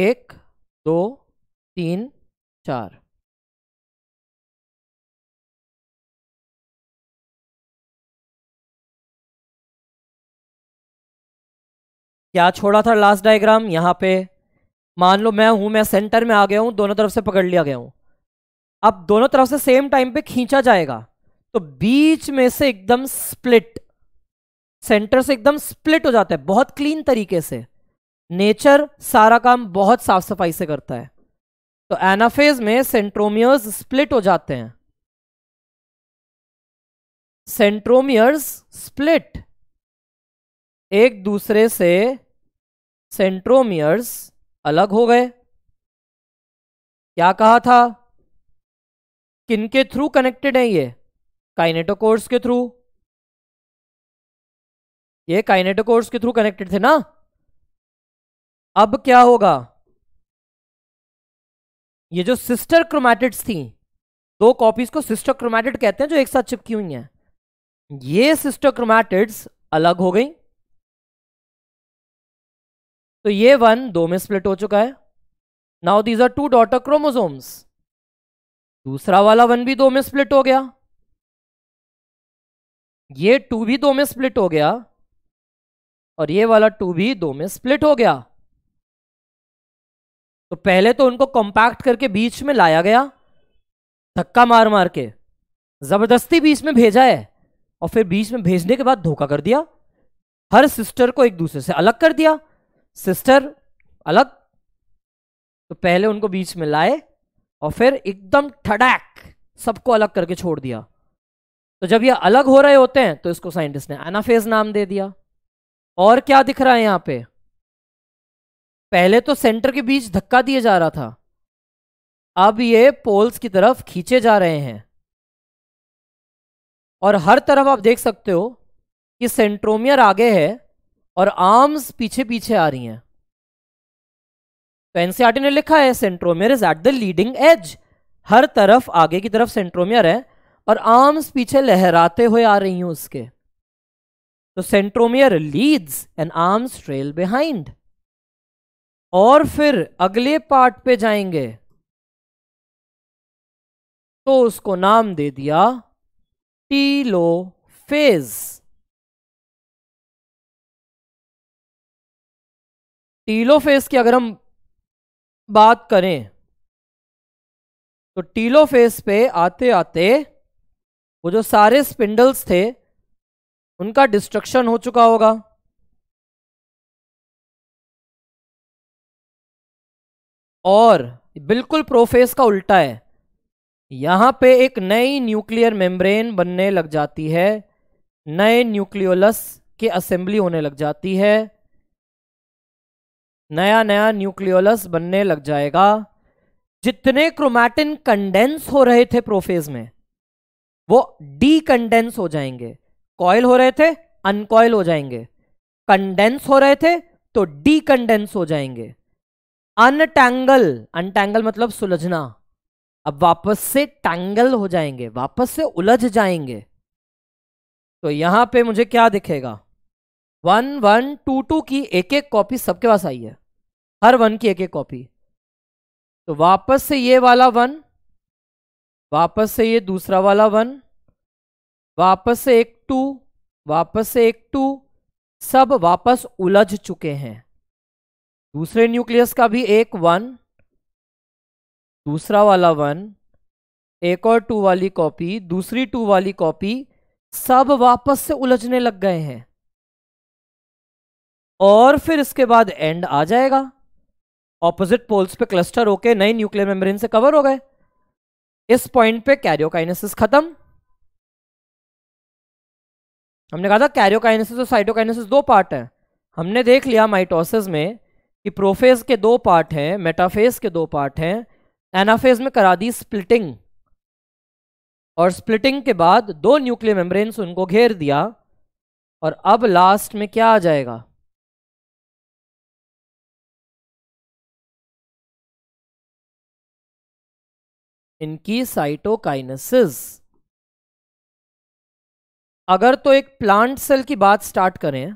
S1: एक
S2: दो तीन चार
S1: क्या छोड़ा था लास्ट डायग्राम यहाँ पे मान लो मैं हूँ मैं सेंटर में आ गया हूँ दोनों तरफ से पकड़ लिया गया हूँ अब दोनों तरफ से सेम टाइम पे खींचा जाएगा तो बीच में से एकदम स्प्लिट सेंटर से एकदम स्प्लिट हो जाता है बहुत क्लीन तरीके से नेचर सारा काम बहुत साफ सफाई से करता है तो एनाफेज में सेंट्रोमियर्स स्प्लिट हो जाते हैं सेंट्रोमियर्स स्प्लिट एक दूसरे से सेंट्रोमियर्स अलग हो गए क्या कहा था किनके थ्रू कनेक्टेड है ये काइनेटोकोर्स के थ्रू ये काइनेटोकोर्स के थ्रू कनेक्टेड थे ना अब क्या होगा ये जो सिस्टर क्रोमैटिड्स थी दो कॉपीज को सिस्टर क्रोमैटिड कहते हैं जो एक साथ चिपकी हुई हैं ये सिस्टर क्रोमैटिड्स अलग हो गई तो ये वन दो में स्प्लिट हो चुका है now these are two daughter chromosomes दूसरा वाला वन भी दो में स्प्लिट हो गया ये टू भी दो में स्प्लिट हो गया और ये वाला टू भी दो में स्प्लिट हो गया तो पहले तो उनको कॉम्पैक्ट करके बीच में लाया गया धक्का मार मार के जबरदस्ती बीच में भेजा है और फिर बीच में भेजने के बाद धोखा कर दिया हर सिस्टर को एक दूसरे से अलग कर दिया सिस्टर अलग तो पहले उनको बीच में लाए और फिर एकदम ठडैक सबको अलग करके छोड़ दिया तो जब ये अलग हो रहे होते हैं तो इसको साइंटिस्ट ने एनाफेज नाम दे दिया और क्या दिख रहा है यहां पे पहले तो सेंटर के बीच धक्का दिया जा रहा था अब ये पोल्स की तरफ खींचे जा रहे हैं और हर तरफ आप देख सकते हो कि सेंट्रोमियर आगे है और आर्म्स पीछे पीछे आ रही हैं तो एनसीआरटी e ने लिखा है centromere is at the leading edge हर तरफ आगे की तरफ सेंट्रोमियर है और आर्म्स पीछे लहराते हुए आ रही हूं उसके तो centromere leads and arms trail behind और फिर अगले पार्ट पे जाएंगे तो उसको नाम दे दिया
S2: टीलो फेज टीलो फेज की अगर हम
S1: बात करें तो टीलो फेज पे आते आते वो जो सारे स्पिंडल्स थे उनका डिस्ट्रक्शन हो चुका होगा और बिल्कुल प्रोफेस का उल्टा है यहां पे एक नई न्यूक्लियर मेम्ब्रेन बनने लग जाती है नए न्यूक्लियोलस के असेंबली होने लग जाती है नया नया न्यूक्लियोलस बनने लग जाएगा जितने क्रोमैटिन कंडेंस हो रहे थे प्रोफेज में वो डीकंडेंस हो जाएंगे कॉयल हो रहे थे अनकॉयल हो जाएंगे कंडेंस हो रहे थे तो डीकंडेंस हो जाएंगे अनटैंगल अनटैंगल मतलब सुलझना अब वापस से टैंगल हो जाएंगे वापस से उलझ जाएंगे तो यहां पे मुझे क्या दिखेगा वन वन टू टू की एक एक कॉपी सबके पास आई है हर वन की एक एक कॉपी तो वापस से ये वाला वन वापस से ये दूसरा वाला वन वापस से एक टू वापस से एक टू सब वापस उलझ चुके हैं दूसरे न्यूक्लियस का भी एक वन दूसरा वाला वन एक और टू वाली कॉपी दूसरी टू वाली कॉपी सब वापस से उलझने लग गए हैं और फिर इसके बाद एंड आ जाएगा ऑपोजिट पोल्स पे क्लस्टर होके नए न्यूक्लियर मेम्ब्रेन से कवर हो गए इस पॉइंट पे कैरियोकाइनेसिस खत्म हमने कहा था कैरियोकाइनेसिस और साइटोकाइनेसिस दो पार्ट हैं हमने देख लिया माइटोसिस में कि प्रोफेज के दो पार्ट हैं मेटाफेज के दो पार्ट हैं एनाफेज में करा दी स्प्लिटिंग और स्प्लिटिंग के बाद दो न्यूक्लियर मेम्ब्रेन्स उनको घेर दिया और अब लास्ट में क्या आ
S2: जाएगा इनकी साइटोकाइनेसिस
S1: अगर तो एक प्लांट सेल की बात स्टार्ट करें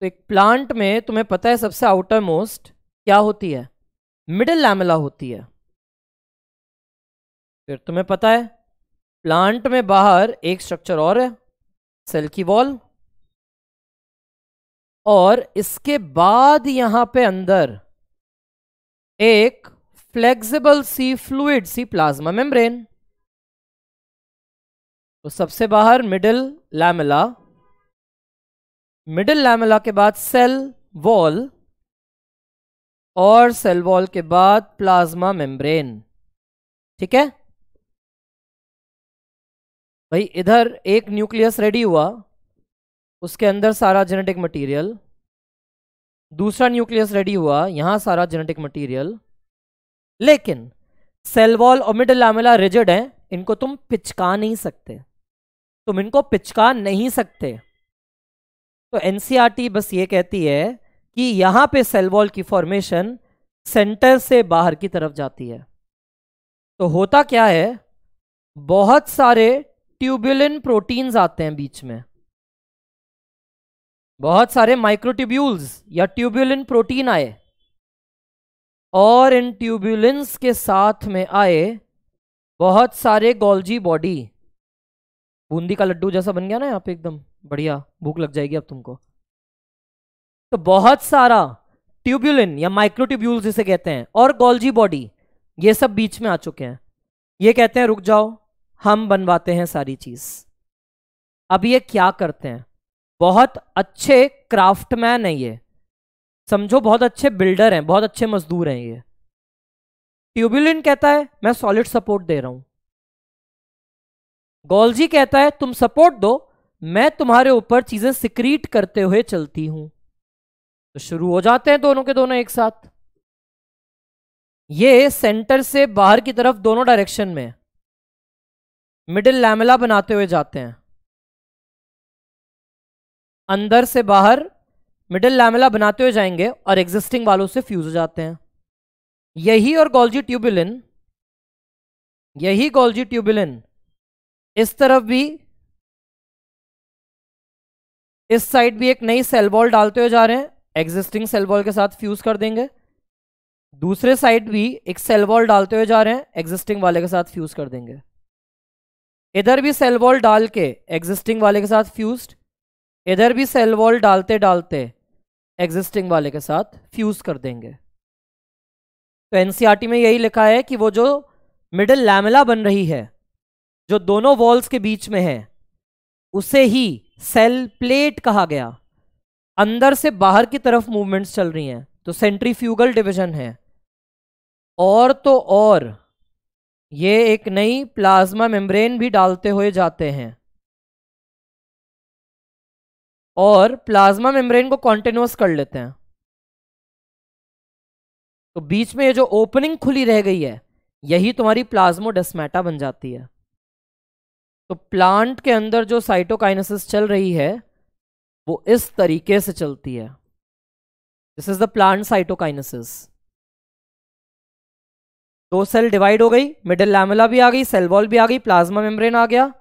S1: तो एक प्लांट में तुम्हें पता है सबसे आउटर मोस्ट क्या होती है मिडिल लैमेला होती है फिर तुम्हें पता है प्लांट में बाहर एक स्ट्रक्चर और है सेल की वॉल और इसके बाद यहां पे अंदर एक फ्लेक्सिबल सी फ्लूड सी प्लाज्मा मेम्ब्रेन तो सबसे बाहर मिडिल लैमिला मिडिल लैमिला के बाद सेल वॉल और सेल वॉल के बाद प्लाज्मा मेम्ब्रेन ठीक है भाई इधर एक न्यूक्लियस रेडी हुआ उसके अंदर सारा जेनेटिक मटेरियल दूसरा न्यूक्लियस रेडी हुआ यहां सारा जेनेटिक मटेरियल लेकिन सेल वॉल और मिडल लैमेला रिजिड हैं इनको तुम पिचका नहीं सकते तुम इनको पिचका नहीं सकते तो एनसीईआरटी e बस ये कहती है कि यहां पे सेल वॉल की फॉर्मेशन सेंटर से बाहर की तरफ जाती है तो होता क्या है बहुत सारे ट्यूबुलिन प्रोटीन्स आते हैं बीच में बहुत सारे माइक्रोट्यूब्यूल्स या ट्यूबुलिन प्रोटीन आए और इन ट्यूबुलेंस के साथ में आए बहुत सारे गोल्जी बॉडी बूंदी का लड्डू जैसा बन गया ना यहाँ पे एकदम बढ़िया भूख लग जाएगी अब तुमको तो बहुत सारा ट्यूब्यूलिन या माइक्रोट्यूब्यूल जिसे कहते हैं और गोल्जी बॉडी ये सब बीच में आ चुके हैं ये कहते हैं रुक जाओ हम बनवाते हैं सारी चीज अब ये क्या करते हैं बहुत अच्छे क्राफ्टमैन है ये समझो बहुत अच्छे बिल्डर हैं बहुत अच्छे मजदूर हैं ये ट्यूबुलिन कहता है मैं सॉलिड सपोर्ट दे रहा हूं गोलजी कहता है तुम सपोर्ट दो मैं तुम्हारे ऊपर चीजें सिक्रीट करते हुए चलती हूं तो शुरू हो जाते हैं दोनों के दोनों एक साथ ये सेंटर से बाहर की तरफ दोनों डायरेक्शन में मिडिल लैमला बनाते हुए जाते हैं अंदर से बाहर मिडिल लैमेला बनाते हुए जाएंगे और एग्जिस्टिंग वालों से फ्यूज हो जाते हैं यही और गोल्जी ट्यूबुलिन यही गोल्जी ट्यूबुलिन इस तरफ भी इस साइड भी एक नई सेल बॉल डालते हुए जा रहे हैं एग्जिस्टिंग सेल बॉल के साथ फ्यूज कर देंगे दूसरे साइड भी एक सेल बॉल डालते हुए जा रहे हैं एग्जिस्टिंग वाले के साथ फ्यूज कर देंगे इधर भी सेल बॉल डाल के एग्जिस्टिंग वाले के साथ फ्यूज इधर भी सेल बॉल डालते डालते एग्जिस्टिंग वाले के साथ फ्यूज़ कर देंगे तो एनसीईआरटी e में यही लिखा है कि वो जो मिडिल लैमिला बन रही है जो दोनों वॉल्स के बीच में है उसे ही सेल प्लेट कहा गया अंदर से बाहर की तरफ मूवमेंट्स चल रही हैं तो सेंट्रीफ्यूगल डिवीजन है और तो और ये एक नई प्लाज्मा मेम्ब्रेन भी डालते हुए जाते हैं और प्लाज्मा मेम्ब्रेन को कॉन्टिन्यूस कर लेते हैं तो बीच में ये जो ओपनिंग खुली रह गई है यही तुम्हारी प्लाज्मोडेस्मेटा बन जाती है तो प्लांट के अंदर जो साइटोकाइनेसिस चल रही है वो इस तरीके से चलती है this is the plant cytokinesis दो सेल डिवाइड हो गई मिडिल लैमेला भी आ गई सेल वॉल भी आ
S2: गई प्लाज्मा मेम्ब्रेन आ गया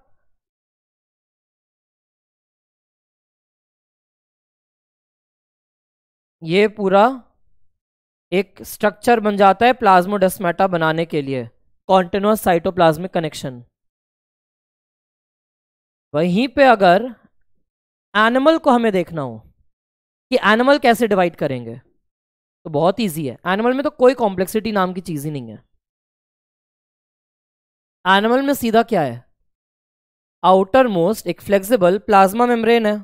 S1: ये पूरा एक स्ट्रक्चर बन जाता है प्लाज्मोडेस्मेटा बनाने के लिए कॉन्टिन्यूस साइटोप्लाज्मिक कनेक्शन वहीं पे अगर एनिमल को हमें देखना हो कि एनिमल कैसे डिवाइड करेंगे तो बहुत इजी है एनिमल में तो कोई कॉम्प्लेक्सिटी नाम की चीज़ ही नहीं है एनिमल में सीधा क्या है आउटर मोस्ट एक फ्लेक्सिबल प्लाज्मा मेम्ब्रेन है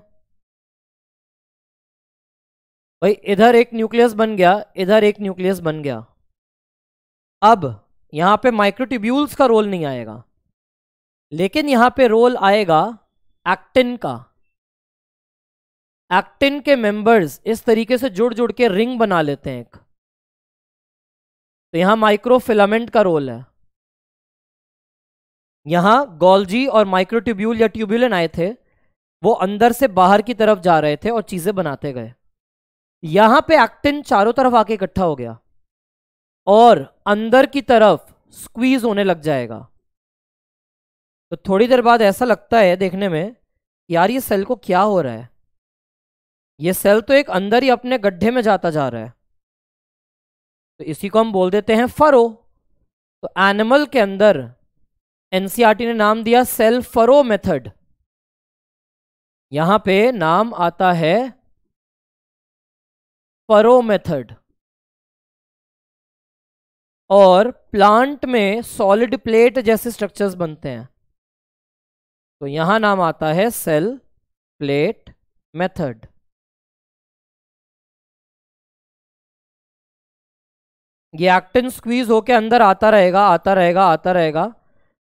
S1: भाई इधर एक न्यूक्लियस बन गया इधर एक न्यूक्लियस बन गया अब यहां पे माइक्रोट्यूब्यूल्स का रोल नहीं आएगा लेकिन यहां पे रोल आएगा एक्टिन का एक्टिन के मेंबर्स इस तरीके से जुड़ जुड़ के रिंग बना लेते हैं एक तो यहाँ माइक्रोफिलामेंट का रोल है यहां गोल्जी और माइक्रोट्यूब्यूल या ट्यूब्यूलन आए थे वो अंदर से बाहर की तरफ जा रहे थे और चीज़ें बनाते गए यहां पे एक्टिन चारों तरफ आके इकट्ठा हो गया और अंदर की तरफ स्क्वीज होने लग जाएगा तो थोड़ी देर बाद ऐसा लगता है देखने में यार ये सेल को क्या हो रहा है ये सेल तो एक अंदर ही अपने गड्ढे में जाता जा रहा है तो इसी को हम बोल देते हैं फरो तो एनिमल के अंदर एनसीआरटी e ने नाम दिया सेल फरो मेथड यहां पे नाम आता है फरो मेथड और प्लांट में सॉलिड प्लेट जैसे स्ट्रक्चर्स बनते हैं तो यहां नाम आता है सेल प्लेट मेथड ये एक्टिन स्क्वीज होके अंदर आता रहेगा आता रहेगा आता रहेगा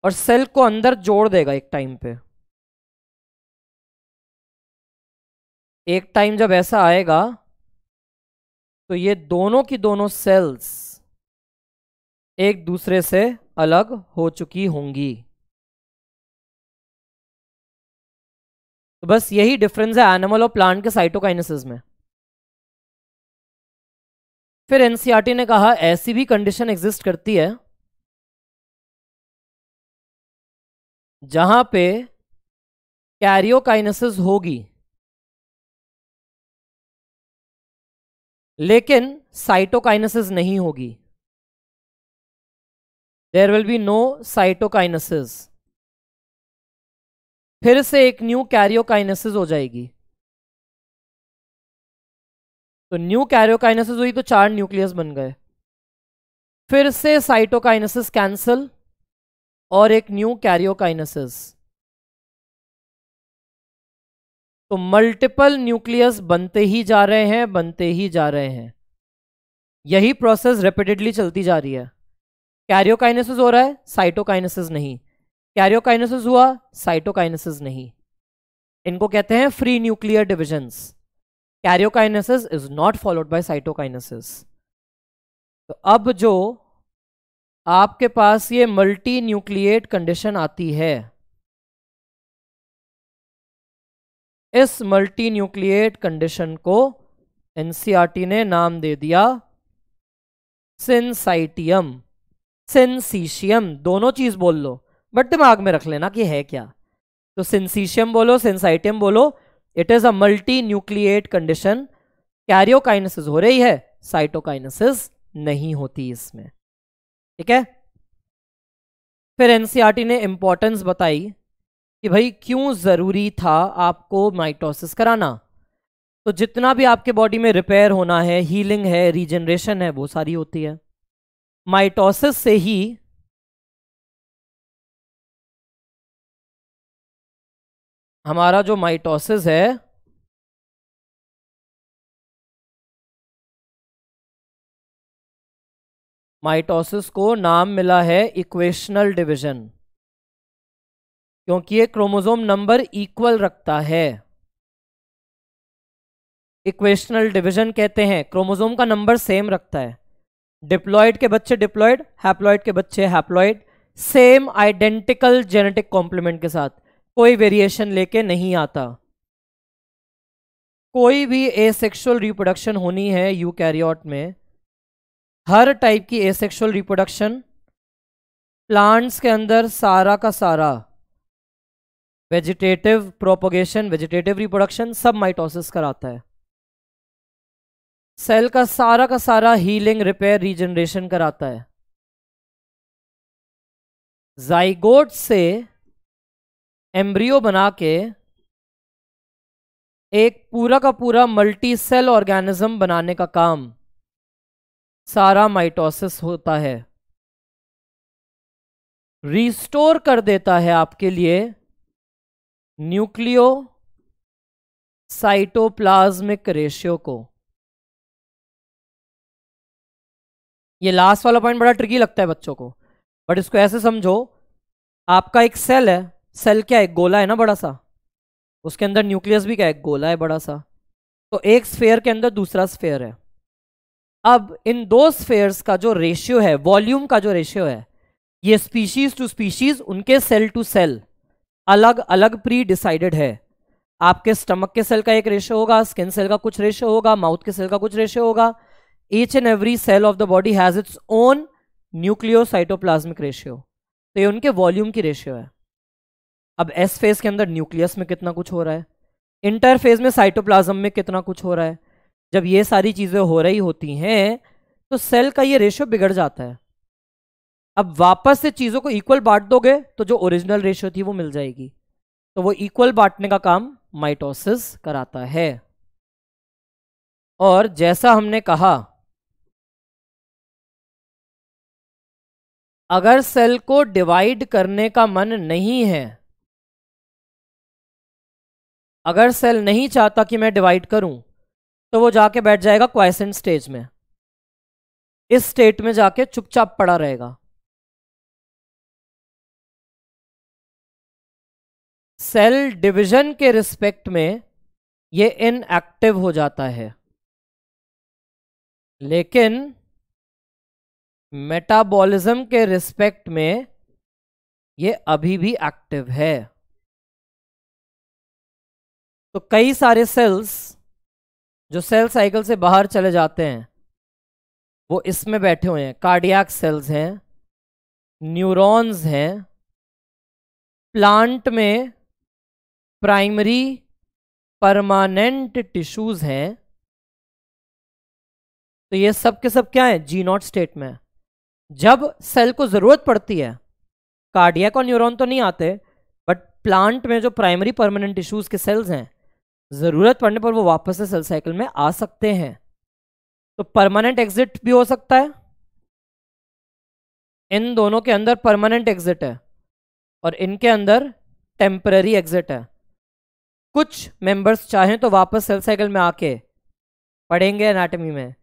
S1: और सेल को अंदर जोड़ देगा एक टाइम पे एक टाइम जब ऐसा आएगा तो ये दोनों की दोनों सेल्स एक दूसरे से अलग हो चुकी होंगी
S2: तो बस यही डिफरेंस है एनिमल और प्लांट के साइटोकाइनेसिस में फिर एनसीआरटी e ने कहा ऐसी भी कंडीशन एग्जिस्ट करती है जहां पे कैरियोकाइनेसिस होगी लेकिन साइटोकाइनसिस नहीं
S1: होगी there will be no cytokinesis फिर से एक न्यू कैरियोकाइनसिस हो जाएगी तो न्यू कैरियोकाइनसिस हुई तो चार न्यूक्लियस बन गए फिर से साइटोकाइनसिस कैंसिल और एक न्यू कैरियोकाइनसिस तो मल्टीपल न्यूक्लियस बनते ही जा रहे हैं बनते ही जा रहे हैं यही प्रोसेस रेपिटेडली चलती जा रही है कैरियोकाइनेसिस हो रहा है साइटोकाइनेसिस नहीं कैरियोकाइनेसिस हुआ साइटोकाइनेसिस नहीं इनको कहते हैं free nuclear divisions karyokinesis is not followed by cytokinesis तो अब जो आपके पास ये मल्टी न्यूक्लिएट कंडीशन आती है इस मल्टी न्यूक्लिएट कंडीशन को एनसीआरटी e ने नाम दे दिया सिंसाइटियम सिंसीशियम दोनों चीज बोल लो बट दिमाग में रख लेना कि है क्या तो सिंसीशियम बोलो सिंसाइटियम बोलो it is a multinucleate condition karyokinesis हो रही है साइटोकाइनसिस नहीं होती इसमें ठीक है फिर एनसीआरटी e ने इंपॉर्टेंस बताई कि भाई क्यों ज़रूरी था आपको माइटोसिस कराना तो जितना भी आपके बॉडी में रिपेयर होना है हीलिंग है रीजनरेशन है वो सारी होती है माइटोसिस से ही
S2: हमारा जो माइटोसिस है
S1: माइटोसिस को नाम मिला है इक्वेशनल डिवीजन क्योंकि ये क्रोमोजोम नंबर इक्वल रखता है इक्वेशनल डिवीजन कहते हैं क्रोमोजोम का नंबर सेम रखता है डिप्लॉयड के बच्चे डिप्लॉयड हैप्लॉयड के बच्चे haploid same identical genetic complement के साथ कोई वेरिएशन लेके नहीं आता कोई भी एसेक्सुअल रिप्रोडक्शन होनी है यूकैरियोट में हर टाइप की एसेक्सुअल रिप्रोडक्शन प्लांट्स के अंदर सारा का सारा वेजिटेटिव प्रोपोगेशन वेजिटेटिव रिप्रोडक्शन सब माइटोसिस कराता है सेल का सारा का सारा हीलिंग रिपेयर रीजनरेशन कराता है जाइगोट से एम्ब्रियो बना के एक पूरा का पूरा मल्टी सेल ऑर्गेनिज्म बनाने का काम सारा माइटोसिस होता है रिस्टोर कर देता है आपके लिए न्यूक्लियो साइटोप्लाज्मिक रेशियो को ये लास्ट वाला पॉइंट बड़ा ट्रिकी लगता है बच्चों को बट इसको ऐसे समझो आपका एक सेल है सेल क्या है गोला है ना बड़ा सा उसके अंदर न्यूक्लियस भी क्या है गोला है बड़ा सा तो एक स्फेयर के अंदर दूसरा स्फेयर है अब इन दो स्फेयर्स का जो रेशियो है वॉल्यूम का जो रेशियो है ये स्पीशीज टू स्पीशीज उनके सेल टू सेल अलग अलग प्री डिसाइडेड है आपके स्टमक के सेल का एक रेशो होगा स्किन सेल का कुछ रेशो होगा माउथ के सेल का कुछ रेशो होगा each and every cell of the body has its own nucleocytoplasmic ratio तो ये उनके वॉल्यूम की रेशियो है अब एस फेज के अंदर न्यूक्लियस में कितना कुछ हो रहा है इंटर फेज में साइटोप्लाज्म में कितना कुछ हो रहा है जब ये सारी चीज़ें हो रही होती हैं तो सेल का ये रेशियो बिगड़ जाता है अब वापस से चीजों को इक्वल बांट दोगे तो जो ओरिजिनल रेशियो थी वो मिल जाएगी तो वो इक्वल बांटने का काम माइटोसिस कराता है और जैसा हमने कहा
S2: अगर सेल को डिवाइड करने का मन नहीं
S1: है अगर सेल नहीं चाहता कि मैं डिवाइड करूं तो वो जाके बैठ जाएगा क्वाइसेंट स्टेज में इस स्टेट में जाके चुपचाप पड़ा रहेगा सेल डिवीजन के रिस्पेक्ट में ये इनएक्टिव हो जाता है लेकिन मेटाबॉलिज्म के रिस्पेक्ट में ये अभी भी एक्टिव है तो कई सारे सेल्स जो सेल साइकिल से बाहर चले जाते हैं वो इसमें बैठे हुए हैं कार्डियक सेल्स हैं न्यूरॉन्स हैं प्लांट में प्राइमरी परमानेंट टिश्यूज हैं तो ये सब के सब क्या है जी नॉट स्टेट में जब सेल को जरूरत पड़ती है कार्डियक और न्यूरॉन तो नहीं आते बट प्लांट में जो प्राइमरी परमानेंट टिश्यूज के सेल्स हैं ज़रूरत पड़ने पर वो वापस से सेल साइकिल में आ सकते हैं तो परमानेंट एग्जिट भी हो सकता है इन दोनों के अंदर परमानेंट एग्जिट है और इनके अंदर टेम्पररी एग्जिट है कुछ मेंबर्स चाहें तो वापस सेल साइकिल में आके पढ़ेंगे एनाटमी में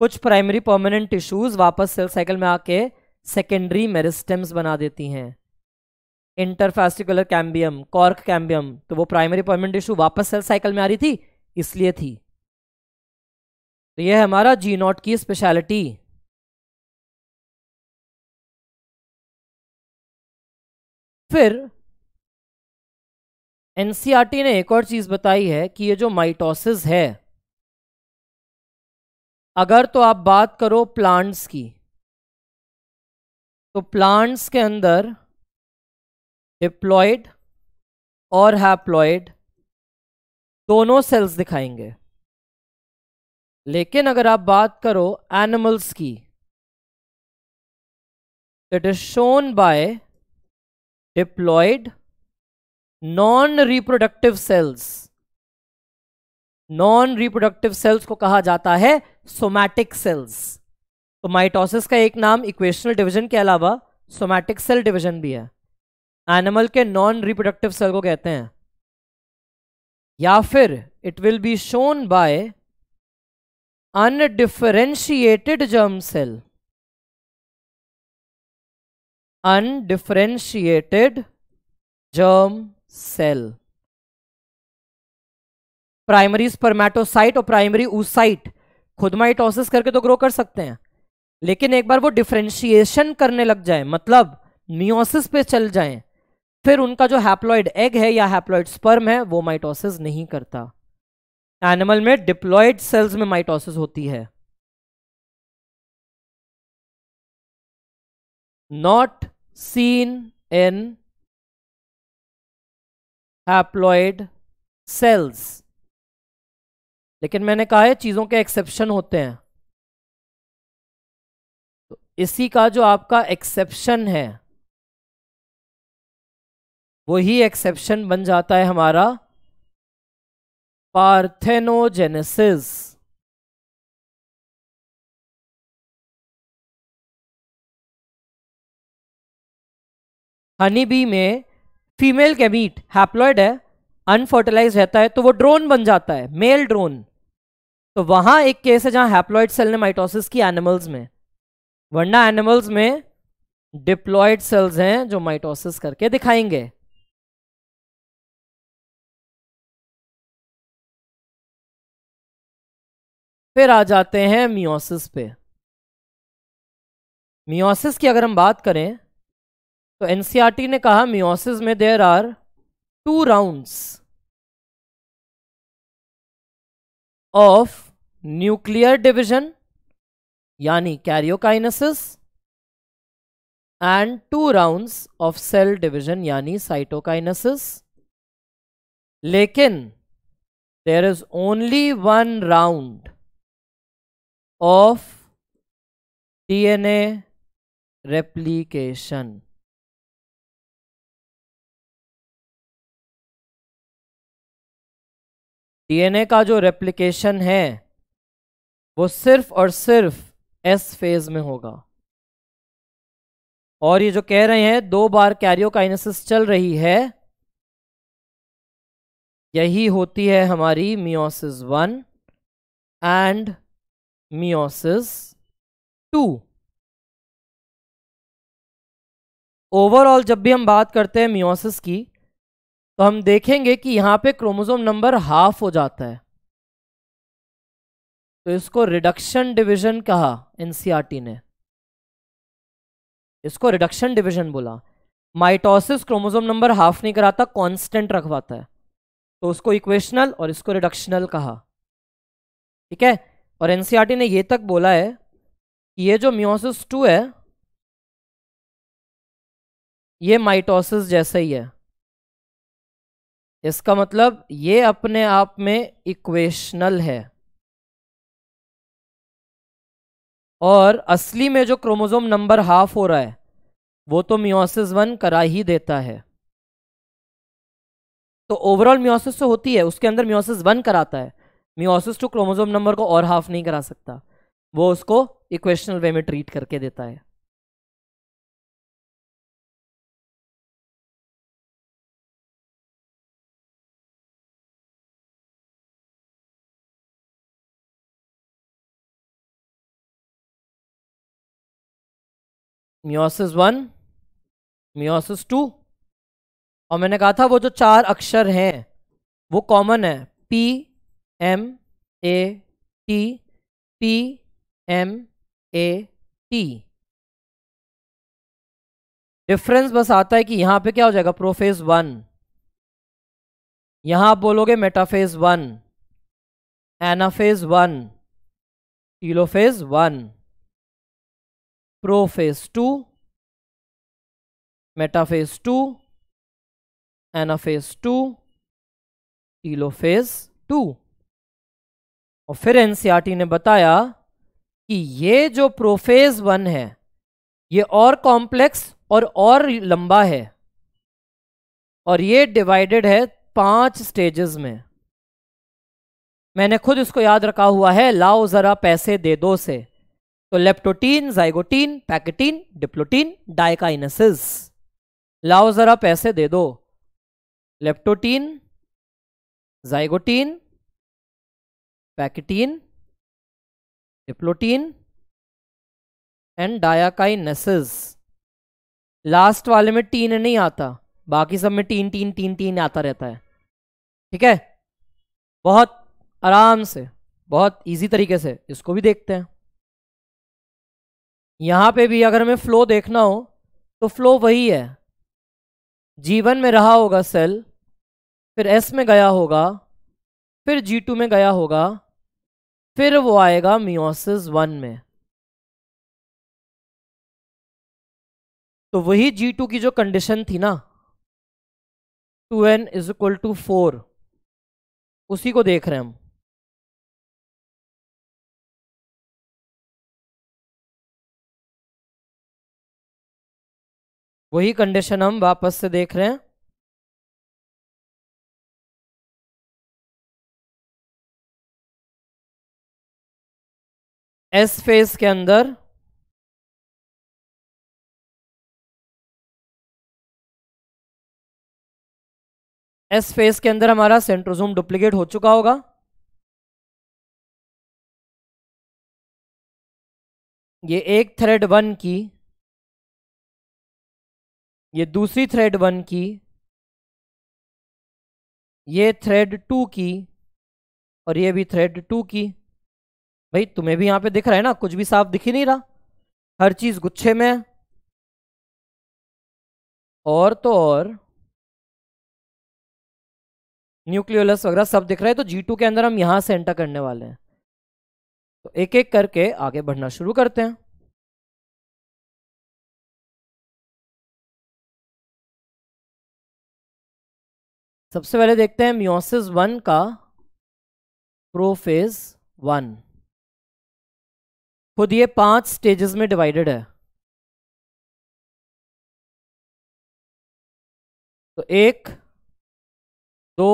S1: कुछ प्राइमरी परमानेंट टिश्यूज़ वापस सेल साइकिल में आके सेकेंडरी मेरिस्टेम्स बना देती हैं इंटरफेस्टिकुलर कैम्बियम कॉर्क कैम्बियम तो वो प्राइमरी परमानेंट टिश्यू वापस सेल साइकिल में आ रही थी इसलिए थी तो यह हमारा जी नॉट की स्पेशलिटी फिर एनसीआरटी ने एक और चीज बताई है कि ये जो माइटोसिस है अगर तो आप बात करो प्लांट्स
S2: की तो प्लांट्स के अंदर
S1: डिप्लॉइड और हैप्लॉयड दोनों सेल्स दिखाएंगे लेकिन अगर आप बात करो एनिमल्स की
S2: it is shown by diploid
S1: non reproductive cells non reproductive cells को कहा जाता है सोमैटिक सेल्स तो माइटोसिस का एक नाम इक्वेशनल डिवीजन के अलावा सोमैटिक सेल डिवीजन भी है एनिमल के नॉन रिप्रोडक्टिव सेल को कहते हैं या फिर it will be shown by undifferentiated germ cell undifferentiated germ cell primary spermatocyte और प्राइमरी ऊसाइट खुद माइटोसिस करके तो ग्रो कर सकते हैं लेकिन एक बार वो डिफ्रेंशिएशन करने लग जाए मतलब मियोसिस पे चल जाए फिर उनका जो हैप्लॉइड एग है या हैप्लॉइड स्पर्म है वो माइटोसिस नहीं करता एनिमल में डिप्लॉइड सेल्स में माइटोसिस होती है not seen in
S2: haploid cells लेकिन मैंने कहा है चीज़ों के एक्सेप्शन होते हैं
S1: तो इसी का जो आपका एक्सेप्शन है वही एक्सेप्शन बन जाता है हमारा
S2: पार्थेनोजेनेसिस
S1: हनी बी में फीमेल गैमीट हैप्लॉयड है अनफर्टिलाइज रहता है तो वो ड्रोन बन जाता है मेल ड्रोन तो वहां एक केस है जहां हैप्लॉयड सेल ने माइटोसिस की एनिमल्स में वरना एनिमल्स में डिप्लॉयड सेल्स हैं जो माइटोसिस करके दिखाएंगे फिर आ जाते हैं मियोसिस पे मियोसिस की अगर हम बात करें तो एनसीईआरटी e ने कहा मियोसिस में there are two rounds of nuclear division यानी karyokinesis and two rounds of cell division यानी साइटोकाइनेसिस लेकिन there is only one round of
S2: DNA replication DNA का जो
S1: रेप्लिकेशन है वो सिर्फ और सिर्फ एस फेज में होगा और ये जो कह रहे हैं दो बार कैरियोकाइनेसिस चल रही है यही होती है हमारी meiosis one and meiosis two overall जब भी हम बात करते हैं मियोसिस की तो हम देखेंगे कि यहां पे क्रोमोजोम नंबर हाफ हो जाता है तो इसको रिडक्शन डिवीजन कहा एनसीआरटी e ने इसको रिडक्शन डिवीजन बोला माइटोसिस क्रोमोजोम नंबर हाफ नहीं कराता कांस्टेंट रखवाता है तो उसको इक्वेशनल और इसको रिडक्शनल कहा ठीक है और एनसीआरटी e ने यह तक बोला है कि ये जो म्योसिस टू है ये माइटोसिस जैसा ही है इसका मतलब ये अपने आप में इक्वेशनल है और असली में जो क्रोमोजोम नंबर हाफ हो रहा है वो तो म्योसिस वन करा ही देता है तो ओवरऑल म्योसिस तो होती है उसके अंदर म्योसिस वन कराता है म्योसिस टू क्रोमोजोम नंबर को और हाफ नहीं करा सकता वो उसको इक्वेशनल वे में ट्रीट करके देता है म्योसिस वन म्योसिस टू और मैंने कहा था वो जो चार अक्षर हैं वो कॉमन है P M A T P M A T difference बस आता है कि यहां पे क्या हो जाएगा प्रोफेज वन यहां आप बोलोगे metaphase one anaphase one telophase one prophase two metaphase two anaphase two telophase two और फिर एनसीआरटी e ने बताया कि ये जो प्रोफेज वन है ये और कॉम्प्लेक्स और और लंबा है और ये डिवाइडेड है पांच स्टेजेस में मैंने खुद इसको याद रखा हुआ है लाओ जरा पैसे दे दो से तो leptotene zygotene pachytene diplotene diakinesis लाओ जरा पैसे दे दो leptotene zygotene pachytene diplotene and diakinesis last वाले में टीन नहीं आता बाकी सब में टीन टीन टीन टीन आता रहता है ठीक है बहुत आराम से बहुत इजी तरीके से इसको भी देखते हैं यहाँ पे भी अगर हमें फ्लो देखना हो तो फ्लो वही है जीवन में रहा होगा सेल फिर एस में गया होगा फिर जी टू में गया होगा फिर वो आएगा मियोसिस वन में तो वही जी टू की जो कंडीशन थी ना
S2: two N is equal to four उसी को देख रहे हैं हम वही कंडीशन हम वापस से देख रहे हैं एस फेज के अंदर एस फेज के अंदर हमारा सेंट्रोजोम डुप्लीकेट हो चुका होगा ये एक थ्रेड वन की ये दूसरी थ्रेड वन की
S1: ये थ्रेड टू की और ये भी थ्रेड टू की भाई तुम्हें भी यहां पे दिख रहा है ना कुछ भी साफ दिख ही नहीं रहा हर चीज गुच्छे में है और तो और न्यूक्लियोलस वगैरह सब दिख रहा है तो जी टू के अंदर हम यहां से एंटर करने वाले हैं तो एक एक करके आगे बढ़ना शुरू करते हैं सबसे पहले देखते हैं म्योसिस वन का प्रोफेज वन खुद ये पांच स्टेजेस में डिवाइडेड
S2: है तो एक दो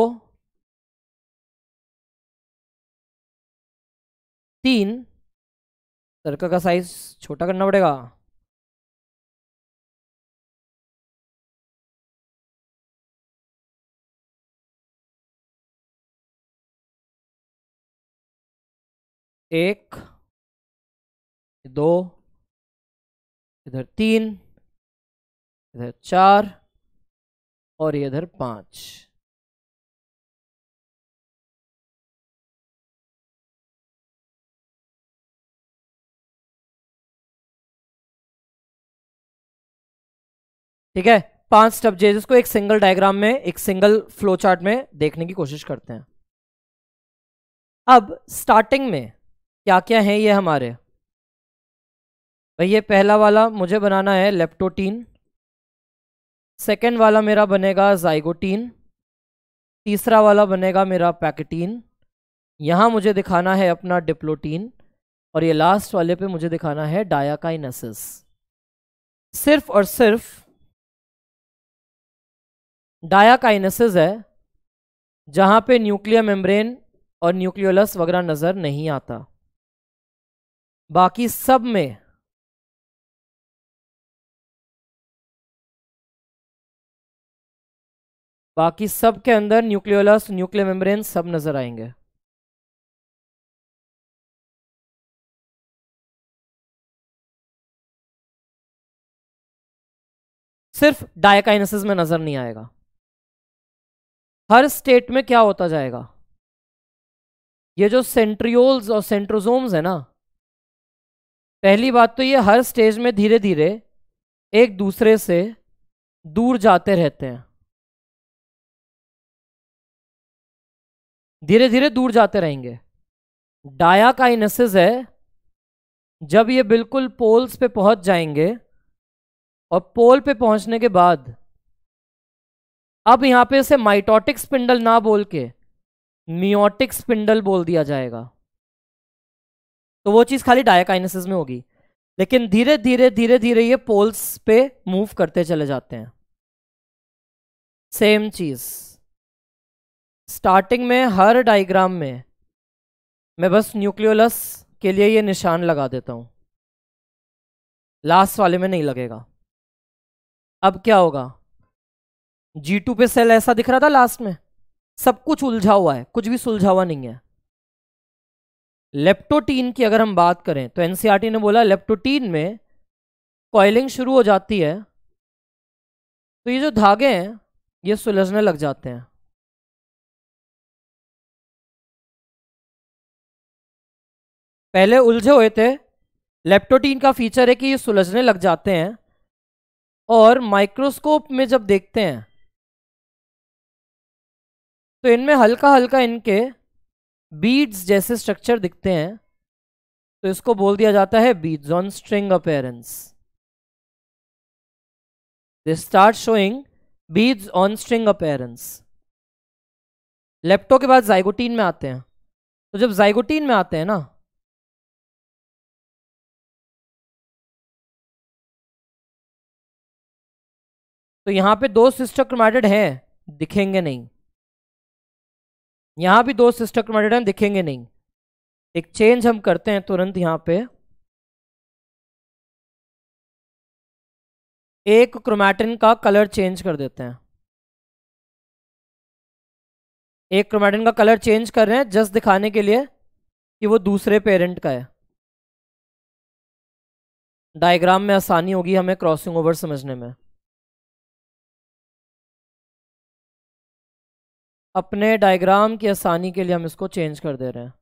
S2: तीन सर्कल का साइज छोटा करना पड़ेगा एक दो इधर तीन इधर चार और इधर पांच ठीक है पांच स्टेप जेजेस को एक सिंगल
S1: डायग्राम में एक सिंगल फ्लो चार्ट में देखने की कोशिश करते हैं अब स्टार्टिंग में क्या क्या हैं ये हमारे भाई ये पहला वाला मुझे बनाना है लेप्टोटीन सेकेंड वाला मेरा बनेगा जाइगोटीन तीसरा वाला बनेगा मेरा पैकेटीन यहाँ मुझे दिखाना है अपना डिप्लोटीन और ये लास्ट वाले पे मुझे दिखाना है डायाकाइनसिस सिर्फ और सिर्फ डायाकाइनसिस है जहाँ पे न्यूक्लियर मेम्ब्रेन और न्यूक्लियोलस वगैरह नज़र नहीं आता बाकी सब में
S2: बाकी सब के अंदर न्यूक्लियोलस न्यूक्लियर मेम्ब्रेन सब नजर आएंगे सिर्फ डायकाइनसिस में नजर नहीं आएगा
S1: हर स्टेट में क्या होता जाएगा ये जो सेंट्रियोल्स और सेंट्रोजोम्स है ना पहली बात तो ये हर स्टेज में धीरे धीरे एक दूसरे से दूर जाते रहते हैं
S2: धीरे धीरे दूर जाते रहेंगे
S1: डाया का है जब ये बिल्कुल पोल्स पे पहुंच जाएंगे और पोल पे पहुंचने के बाद अब यहां पे इसे माइटोटिक स्पिंडल ना बोल के मियोटिक स्पिंडल बोल दिया जाएगा तो वो चीज़ खाली डायकाइनसिस में होगी लेकिन धीरे धीरे धीरे धीरे ये पोल्स पे मूव करते चले जाते हैं सेम चीज़ स्टार्टिंग में हर डायग्राम में मैं बस न्यूक्लियोलस के लिए ये निशान लगा देता हूं लास्ट वाले में नहीं लगेगा अब क्या होगा जी टू पे सेल ऐसा दिख रहा था लास्ट में सब कुछ उलझा हुआ है कुछ भी सुलझा हुआ नहीं है लेप्टोटीन की अगर हम बात करें तो एनसीईआरटी e ने बोला लेप्टोटीन में कॉयलिंग शुरू हो जाती है तो ये जो धागे हैं
S2: ये सुलझने लग जाते हैं
S1: पहले उलझे हुए थे लेप्टोटीन का फीचर है कि ये सुलझने लग जाते हैं और माइक्रोस्कोप में जब देखते हैं तो इनमें हल्का हल्का इनके बीड्स जैसे स्ट्रक्चर दिखते हैं तो इसको बोल दिया जाता है beads on string appearance they start showing beads on string appearance lepto के बाद जाइगोटीन में आते हैं तो
S2: जब जाइगोटीन में आते हैं ना तो यहां पे दो सिस्टर क्रोमैटिड हैं
S1: दिखेंगे नहीं यहां भी दो सिस्टर हैं दिखेंगे नहीं एक चेंज हम करते हैं तुरंत यहां पे
S2: एक क्रोमैटिन का कलर चेंज कर देते हैं एक क्रोमैटिन का कलर चेंज कर रहे हैं जस्ट दिखाने के लिए कि वो दूसरे पेरेंट का है डायग्राम
S1: में आसानी होगी हमें क्रॉसिंग ओवर समझने में अपने डायग्राम की आसानी के लिए हम इसको चेंज कर दे रहे हैं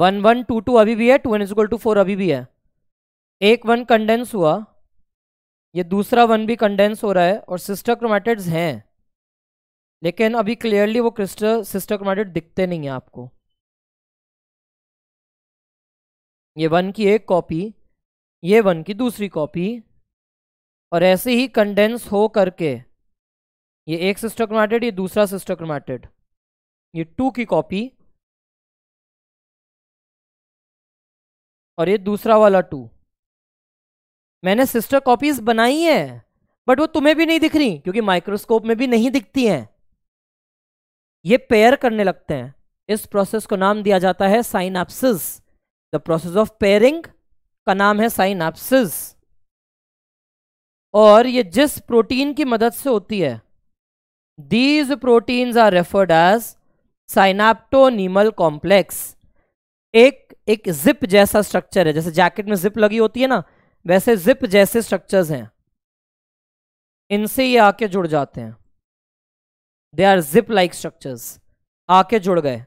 S1: वन वन टू टू अभी भी है two one equal to four अभी भी है एक वन कंडेंस हुआ ये दूसरा वन भी कंडेंस हो रहा है और सिस्टर क्रोमेटिड्स हैं लेकिन अभी क्लियरली वो क्रिस्टल सिस्टर क्रोमेटिड दिखते नहीं है आपको ये वन की एक कॉपी ये वन की दूसरी कॉपी और ऐसे ही कंडेंस हो करके ये एक सिस्टर क्रोमैटिड ये दूसरा सिस्टर क्रोमैटिड ये टू की कॉपी और ये दूसरा वाला टू मैंने सिस्टर कॉपीज बनाई है बट वो तुम्हें भी नहीं दिख रही क्योंकि माइक्रोस्कोप में भी नहीं दिखती हैं ये पेयर करने लगते हैं इस प्रोसेस को नाम दिया जाता है synapsis the process of pairing का नाम है साइनाप्सिस और ये जिस प्रोटीन की मदद से होती है these proteins are referred as synaptonemal complex एक एक जिप जैसा स्ट्रक्चर है जैसे जैकेट में जिप लगी होती है ना वैसे जिप जैसे स्ट्रक्चर्स हैं इनसे ये आके जुड़ जाते हैं they are zip like structures आके जुड़ गए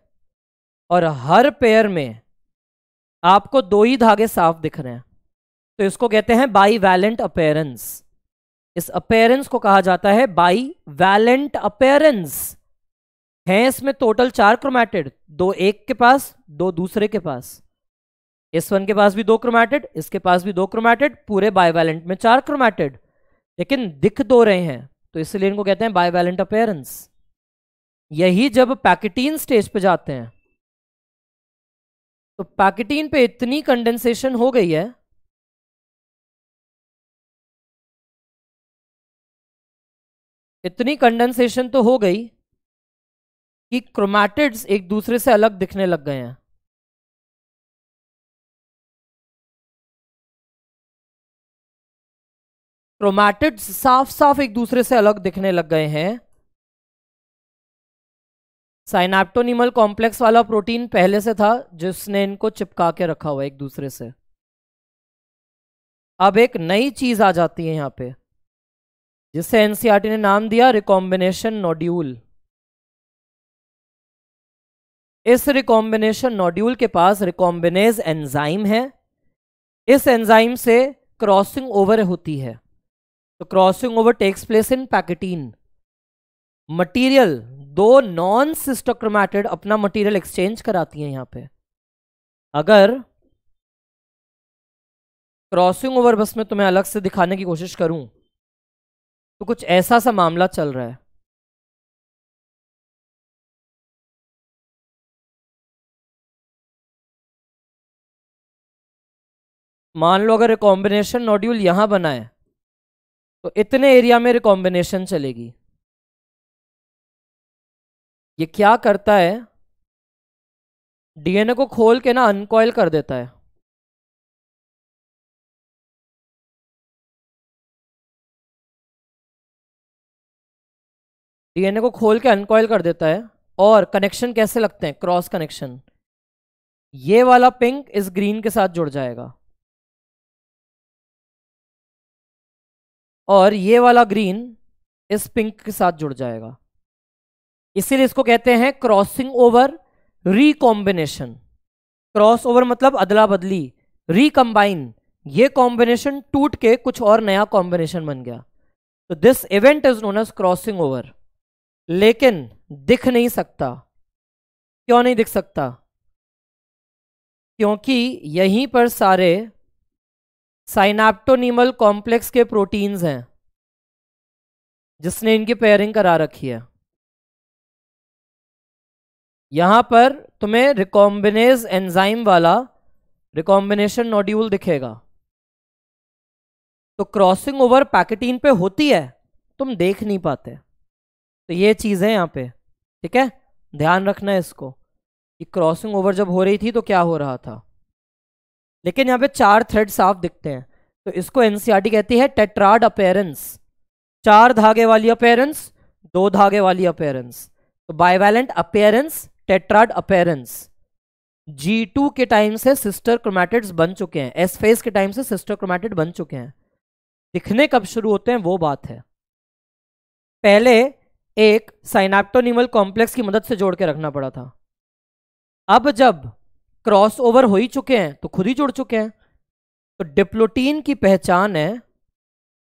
S1: और हर पेयर में आपको दो ही धागे साफ दिख रहे हैं तो इसको कहते हैं बाई वैलेंट अपेयरेंस इस अपेयरेंस को कहा जाता है बाई वैलेंट अपेयरेंस है इसमें टोटल चार क्रोमैटेड दो एक के पास दो दूसरे के पास इस वन के पास भी दो क्रोमैटेड इसके पास भी दो क्रोमैटेड पूरे बायवैलेंट में चार क्रोमैटेड लेकिन दिख दो रहे हैं तो इसलिए इनको कहते हैं बायवैलेंट अपेयरेंस यही जब पैकेटीन स्टेज पे जाते हैं तो पैकेटीन पे इतनी कंडेंसेशन हो गई है
S2: इतनी कंडेंसेशन तो हो गई कि क्रोमैटिड्स एक दूसरे से अलग दिखने लग गए हैं
S1: क्रोमैटिड्स साफ साफ एक दूसरे से अलग दिखने लग गए हैं साइनाप्टोनिमल कॉम्प्लेक्स वाला प्रोटीन पहले से था जिसने इनको चिपका के रखा हुआ एक दूसरे से अब एक नई चीज आ जाती है यहां पे जिससे एनसीईआरटी ने नाम दिया रिकॉम्बिनेशन नोड्यूल इस रिकॉम्बिनेशन नोड्यूल के पास रिकॉम्बिनेज एंजाइम है इस एंजाइम से क्रॉसिंग ओवर होती है तो crossing over takes place in pachytene material दो नॉन सिस्टोक्रोमैटेड अपना मटेरियल एक्सचेंज कराती है यहां पे अगर क्रॉसिंग ओवर बस में तुम्हें अलग से दिखाने की कोशिश करूं तो कुछ ऐसा सा मामला चल रहा है
S2: मान लो अगर रिकॉम्बिनेशन नोड्यूल यहां बनाए तो इतने एरिया में रिकॉम्बिनेशन चलेगी ये क्या करता है डीएनए को खोल के ना अनकॉयल कर देता है
S1: डीएनए को खोल के अनकॉयल कर देता है और कनेक्शन कैसे लगते हैं क्रॉस कनेक्शन ये वाला पिंक इस ग्रीन के साथ जुड़ जाएगा और ये वाला ग्रीन इस पिंक के साथ जुड़ जाएगा इसीलिए इसको कहते हैं crossing over recombination cross over मतलब अदला बदली रिकम्बाइन ये कॉम्बिनेशन टूट के कुछ और नया कॉम्बिनेशन बन गया तो this event is known as crossing over लेकिन दिख नहीं सकता क्यों नहीं दिख सकता क्योंकि यहीं पर सारे साइनाप्टोनिमल कॉम्प्लेक्स के प्रोटीन्स हैं जिसने इनकी पेयरिंग करा रखी है यहां पर तुम्हें रिकॉम्बिनेज एंजाइम वाला रिकॉम्बिनेशन नोड्यूल दिखेगा तो क्रॉसिंग ओवर पैकेटीन पे होती है तुम देख नहीं पाते तो ये चीज़ है यहाँ पे ठीक है ध्यान रखना है इसको कि क्रॉसिंग ओवर जब हो रही थी तो क्या हो रहा था लेकिन यहाँ पे चार थ्रेड साफ दिखते हैं तो इसको एनसीईआरटी e कहती है टेट्राड अपेरेंस चार धागे वाली अपेरेंस दो धागे वाली अपेयरेंस तो bivalent appearance tetrad appearance G two के टाइम से सिस्टर क्रोमैटिड्स बन चुके हैं एस फेज के टाइम से सिस्टर क्रोमैटिड बन चुके हैं दिखने कब शुरू होते हैं वो बात है पहले एक साइनाप्टोनिमल कॉम्प्लेक्स की मदद से जोड़ के रखना पड़ा था अब जब क्रॉस ओवर हो ही चुके हैं तो खुद ही जुड़ चुके हैं तो डिप्लोटीन की पहचान है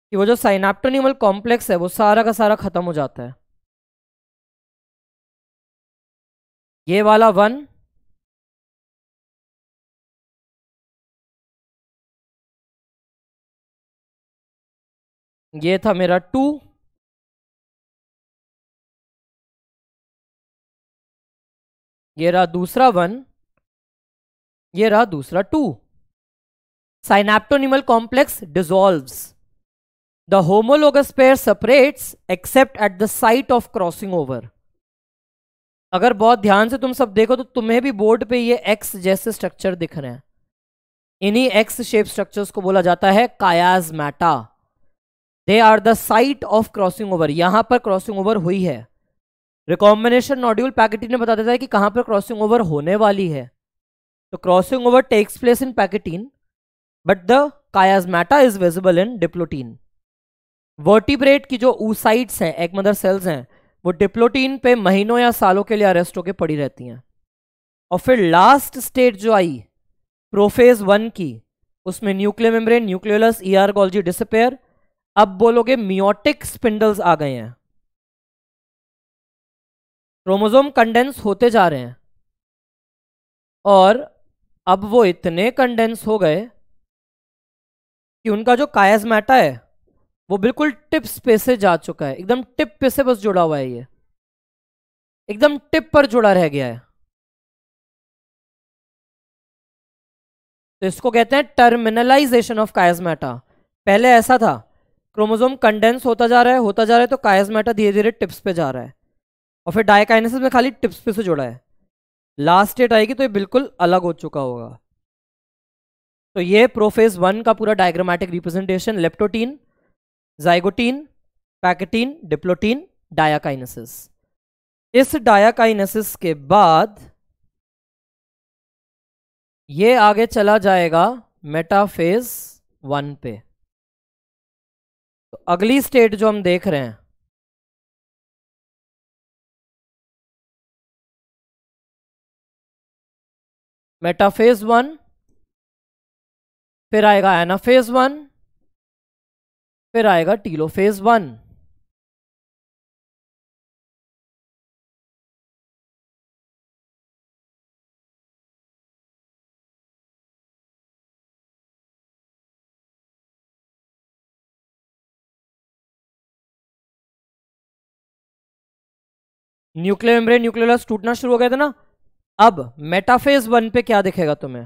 S1: कि वो जो साइनाप्टोनिमल कॉम्प्लेक्स है वो सारा का सारा खत्म हो जाता है
S2: ये वाला वन ये था मेरा टू ये रहा दूसरा वन
S1: ये रहा दूसरा two synaptonemal complex dissolves. The homologous pair separates except at the site of crossing over अगर बहुत ध्यान से तुम सब देखो तो तुम्हें भी बोर्ड पे ये एक्स जैसे स्ट्रक्चर दिख रहे हैं इन्हीं एक्स शेप स्ट्रक्चर्स को बोला जाता है chiasmata they are the site of crossing over यहां पर क्रॉसिंग ओवर हुई है रिकॉम्बिनेशन नॉड्यूल पैकेटिन में बता देता है कि कहां पर क्रॉसिंग ओवर होने वाली है तो crossing over takes place in pachytene but the chiasmata is visible in diplotene vertebrate की जो ऊसाइट्स हैं एक मदर सेल्स हैं वो डिप्लोटीन पे महीनों या सालों के लिए अरेस्ट होकर पड़ी रहती हैं और फिर लास्ट स्टेट जो आई प्रोफेज वन की उसमें nuclear membrane nucleolus ER Golgi disappear अब बोलोगे मियोटिक स्पिंडल्स आ गए हैं क्रोमोजोम कंडेंस होते जा रहे हैं और अब वो इतने कंडेंस हो गए कि उनका जो मैटा है वो बिल्कुल टिप्स पे से जा चुका है एकदम टिप पे से बस जुड़ा हुआ है ये एकदम टिप पर जुड़ा रह गया है तो इसको कहते हैं टर्मिनलाइजेशन ऑफ मैटा पहले ऐसा था क्रोमोजोम कंडेंस होता जा रहा है होता जा रहा है तो मैटा धीरे धीरे टिप्स पे जा रहा है और फिर डायकाइनेसिस में खाली टिप्स पे से जुड़ा है लास्ट स्टेट आएगी तो ये बिल्कुल अलग हो चुका होगा तो ये प्रोफेज वन का पूरा diagrammatic representation leptotene zygotene pachytene diplotene diakinesis इस डायाकाइनेसिस के बाद ये आगे चला जाएगा मेटाफेज वन पे तो अगली स्टेट जो हम देख रहे हैं
S2: मेटाफेज वन फिर आएगा एनाफेज वन फिर आएगा telophase one nuclear membrane nucleolus टूटना शुरू हो गया था ना अब मेटाफेज वन पे क्या दिखेगा तुम्हें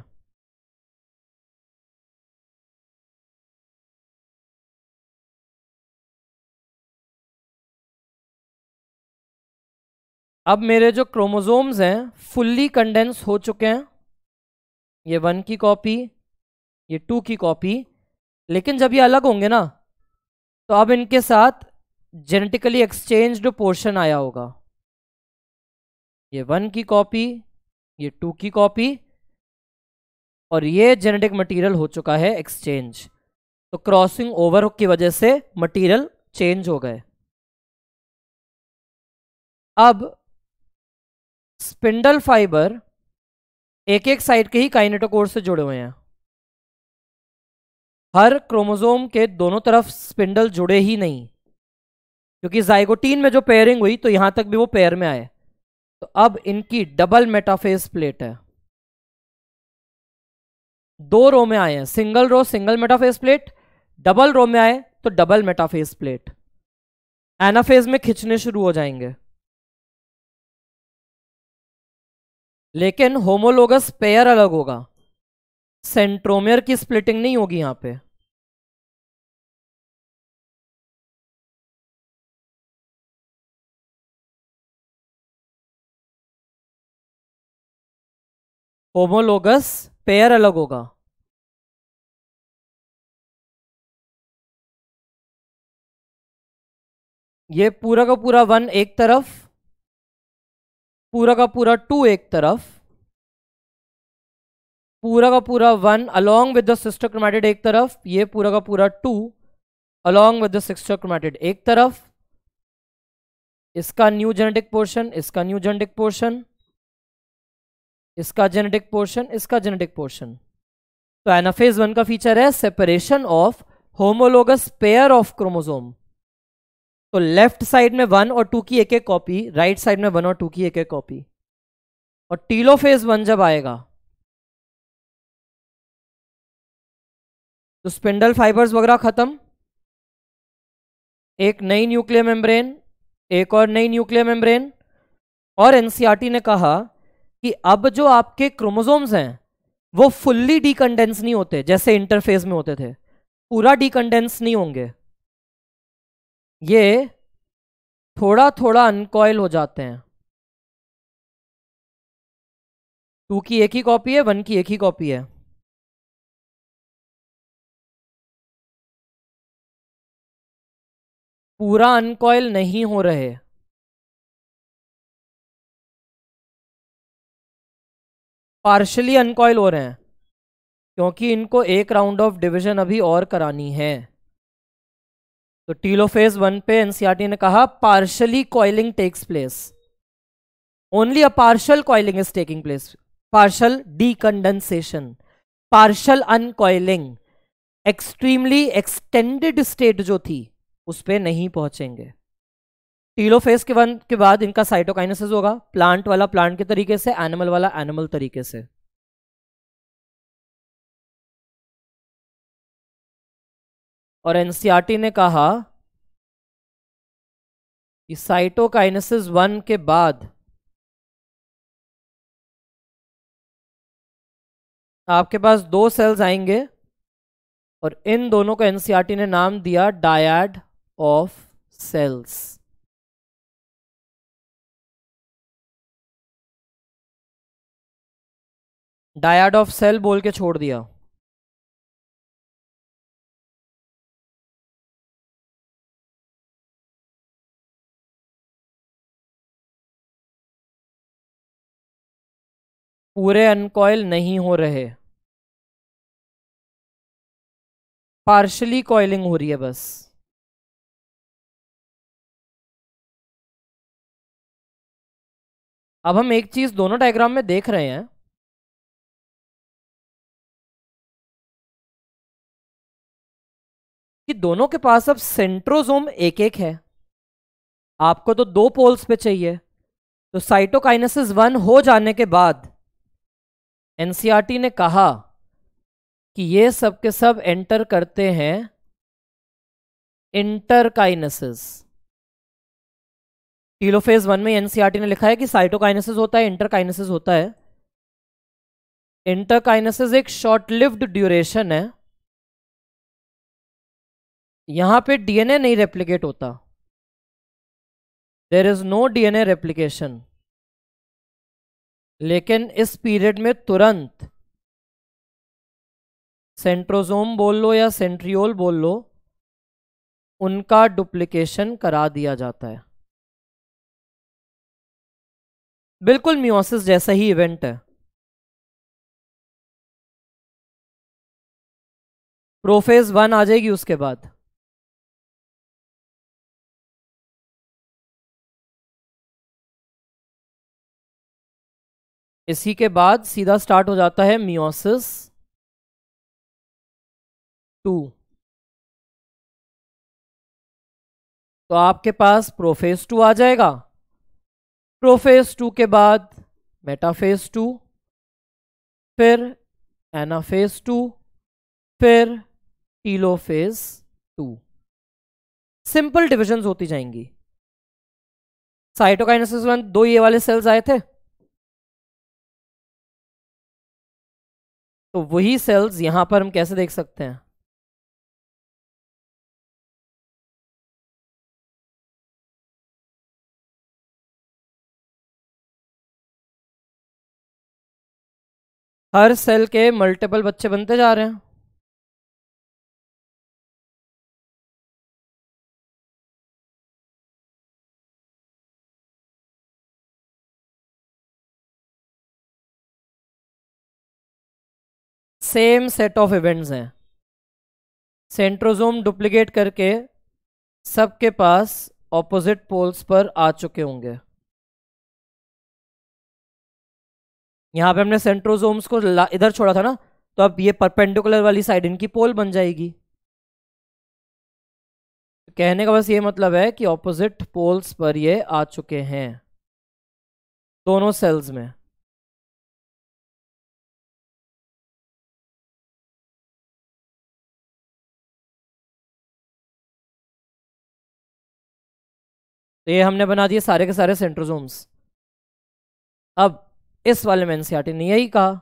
S1: अब मेरे जो क्रोमोजोम्स हैं फुल्ली कंडेंस हो चुके हैं ये वन की कॉपी ये टू की कॉपी लेकिन जब ये अलग होंगे ना तो अब इनके साथ जेनेटिकली एक्सचेंज्ड पोर्शन आया होगा ये वन की कॉपी ये टू की कॉपी और ये जेनेटिक मटेरियल हो चुका है एक्सचेंज तो क्रॉसिंग ओवर की वजह से मटेरियल चेंज हो गए अब स्पिंडल फाइबर एक एक साइड के ही काइनेटोकोर से जुड़े हुए हैं हर क्रोमोजोम के दोनों तरफ स्पिंडल जुड़े ही नहीं क्योंकि जाइगोटीन में जो पेयरिंग हुई तो यहां तक भी वो पेयर में आए तो अब इनकी डबल मेटाफेज प्लेट है दो रो में आए हैं single row single metaphase plate double row में आए तो डबल मेटाफेज प्लेट एनाफेज में खिंचने शुरू हो जाएंगे लेकिन होमोलोगस पेयर
S2: अलग होगा सेंट्रोमियर की स्प्लिटिंग नहीं होगी यहां पे होमोलोगस पेयर अलग होगा ये पूरा का पूरा वन एक तरफ
S1: पूरा का पूरा टू एक तरफ पूरा का पूरा one along with the sister chromatid एक तरफ ये पूरा का पूरा two along with the sister chromatid एक तरफ इसका न्यू जेनेटिक पोर्शन इसका न्यू जेनेटिक पोर्शन इसका जेनेटिक पोर्शन इसका जेनेटिक पोर्शन तो एनाफेज वन का फीचर है separation of homologous pair of chromosome तो लेफ्ट साइड में वन और टू की एक एक कॉपी राइट साइड में वन और टू की एक एक कॉपी और टीलोफेज वन जब आएगा तो स्पिंडल फाइबर्स वगैरह खत्म एक नई न्यूक्लियर मेम्ब्रेन एक और नई न्यूक्लियर मेम्ब्रेन और एनसीआरटी e ने कहा कि अब जो आपके क्रोमोजोम्स हैं वो फुल्ली डिकंडेंस नहीं होते जैसे इंटरफेस में होते थे पूरा डिकंडेंस नहीं होंगे ये थोड़ा थोड़ा अनकॉयल
S2: हो जाते हैं टू की एक ही कॉपी है वन की एक ही कॉपी है पूरा अनकॉयल नहीं हो रहे पार्शली
S1: अनकॉयल हो रहे हैं क्योंकि इनको एक राउंड ऑफ डिवीजन अभी और करानी है तो टीलो फेज वन पे एनसीईआरटी e ने कहा partially coiling takes place only a partial coiling is taking place partial decondensation partial uncoiling extremely extended state जो थी उस पर नहीं पहुंचेंगे टीलोफेस के वन के बाद इनका साइटोकाइनेसिस होगा प्लांट वाला प्लांट के तरीके से एनिमल वाला एनिमल तरीके से
S2: और एनसीआरटी e ने कहा कि साइटोकाइनेसिस वन के बाद
S1: आपके पास दो सेल्स आएंगे और इन दोनों को एनसीआरटी e ने नाम दिया dyad of cells
S2: dyad of cell बोल के छोड़ दिया पूरे अनकॉयल नहीं हो रहे पार्शली कॉइलिंग हो रही है बस अब हम एक चीज दोनों डायग्राम में देख रहे हैं
S1: कि दोनों के पास अब सेंट्रोजोम एक एक है आपको तो दो पोल्स पे चाहिए तो साइटोकाइनेसिस वन हो जाने के बाद एनसीआरटी e ने कहा कि ये सब के सब एंटर करते हैं इंटरकाइनेसिस टीलोफेज वन में एनसीआरटी e ने लिखा है कि साइटोकाइनेसिस होता है इंटरकाइनेसिस होता है इंटरकाइनेसिस एक शॉर्ट लिव्ड ड्यूरेशन है यहां पे डीएनए नहीं रेप्लिकेट होता there is no DNA replication लेकिन इस पीरियड में तुरंत सेंट्रोजोम बोल लो या सेंट्रियोल बोल लो उनका डुप्लीकेशन करा दिया जाता है बिल्कुल म्योसिस जैसा ही इवेंट है
S2: प्रोफेज वन आ जाएगी उसके बाद इसी के बाद सीधा स्टार्ट हो जाता है मियोसिस टू
S1: तो आपके पास प्रोफेस टू आ जाएगा प्रोफेस टू के बाद मेटाफेस टू फिर एनाफेस टू फिर टीलोफेस टू सिंपल डिविजन्स होती जाएंगी
S2: साइटोकाइनेसिस में दो ये वाले सेल्स आए थे तो वही सेल्स यहां पर हम कैसे देख सकते हैं हर सेल के मल्टीपल बच्चे बनते जा रहे हैं
S1: सेम सेट ऑफ इवेंट्स हैं सेंट्रोजोम डुप्लीकेट करके सबके पास ऑपोजिट पोल्स पर आ चुके होंगे यहां पे हमने सेंट्रोजोम्स को इधर छोड़ा था ना तो अब ये परपेंडिकुलर वाली साइड इनकी पोल बन जाएगी कहने का बस ये मतलब है कि ऑपोजिट पोल्स पर ये आ चुके हैं दोनों सेल्स में
S2: तो ये हमने बना दिए सारे के सारे
S1: सेंट्रोजोम्स अब इस वाले में एनसीआरटी e ने यही कहा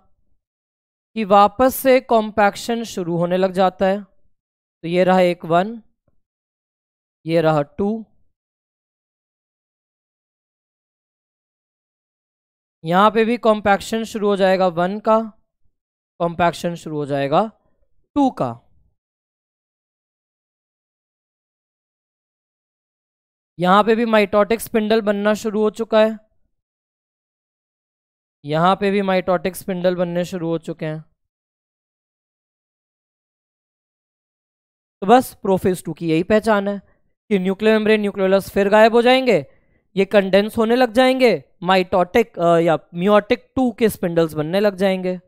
S1: कि वापस से कॉम्पैक्शन शुरू होने लग जाता है तो ये रहा एक वन ये रहा टू यहां पे भी कॉम्पैक्शन शुरू हो जाएगा वन का कॉम्पैक्शन शुरू हो जाएगा टू का यहां पे भी माइटोटिक स्पिंडल बनना शुरू हो चुका है यहां पे भी माइटोटिक स्पिंडल बनने शुरू हो चुके हैं तो बस प्रोफेज टू की यही पहचान है कि न्यूक्लियर मेम्ब्रेन न्यूक्लियोलस फिर गायब हो जाएंगे ये कंडेंस होने लग जाएंगे माइटोटिक या म्योटिक टू के स्पिंडल्स बनने लग जाएंगे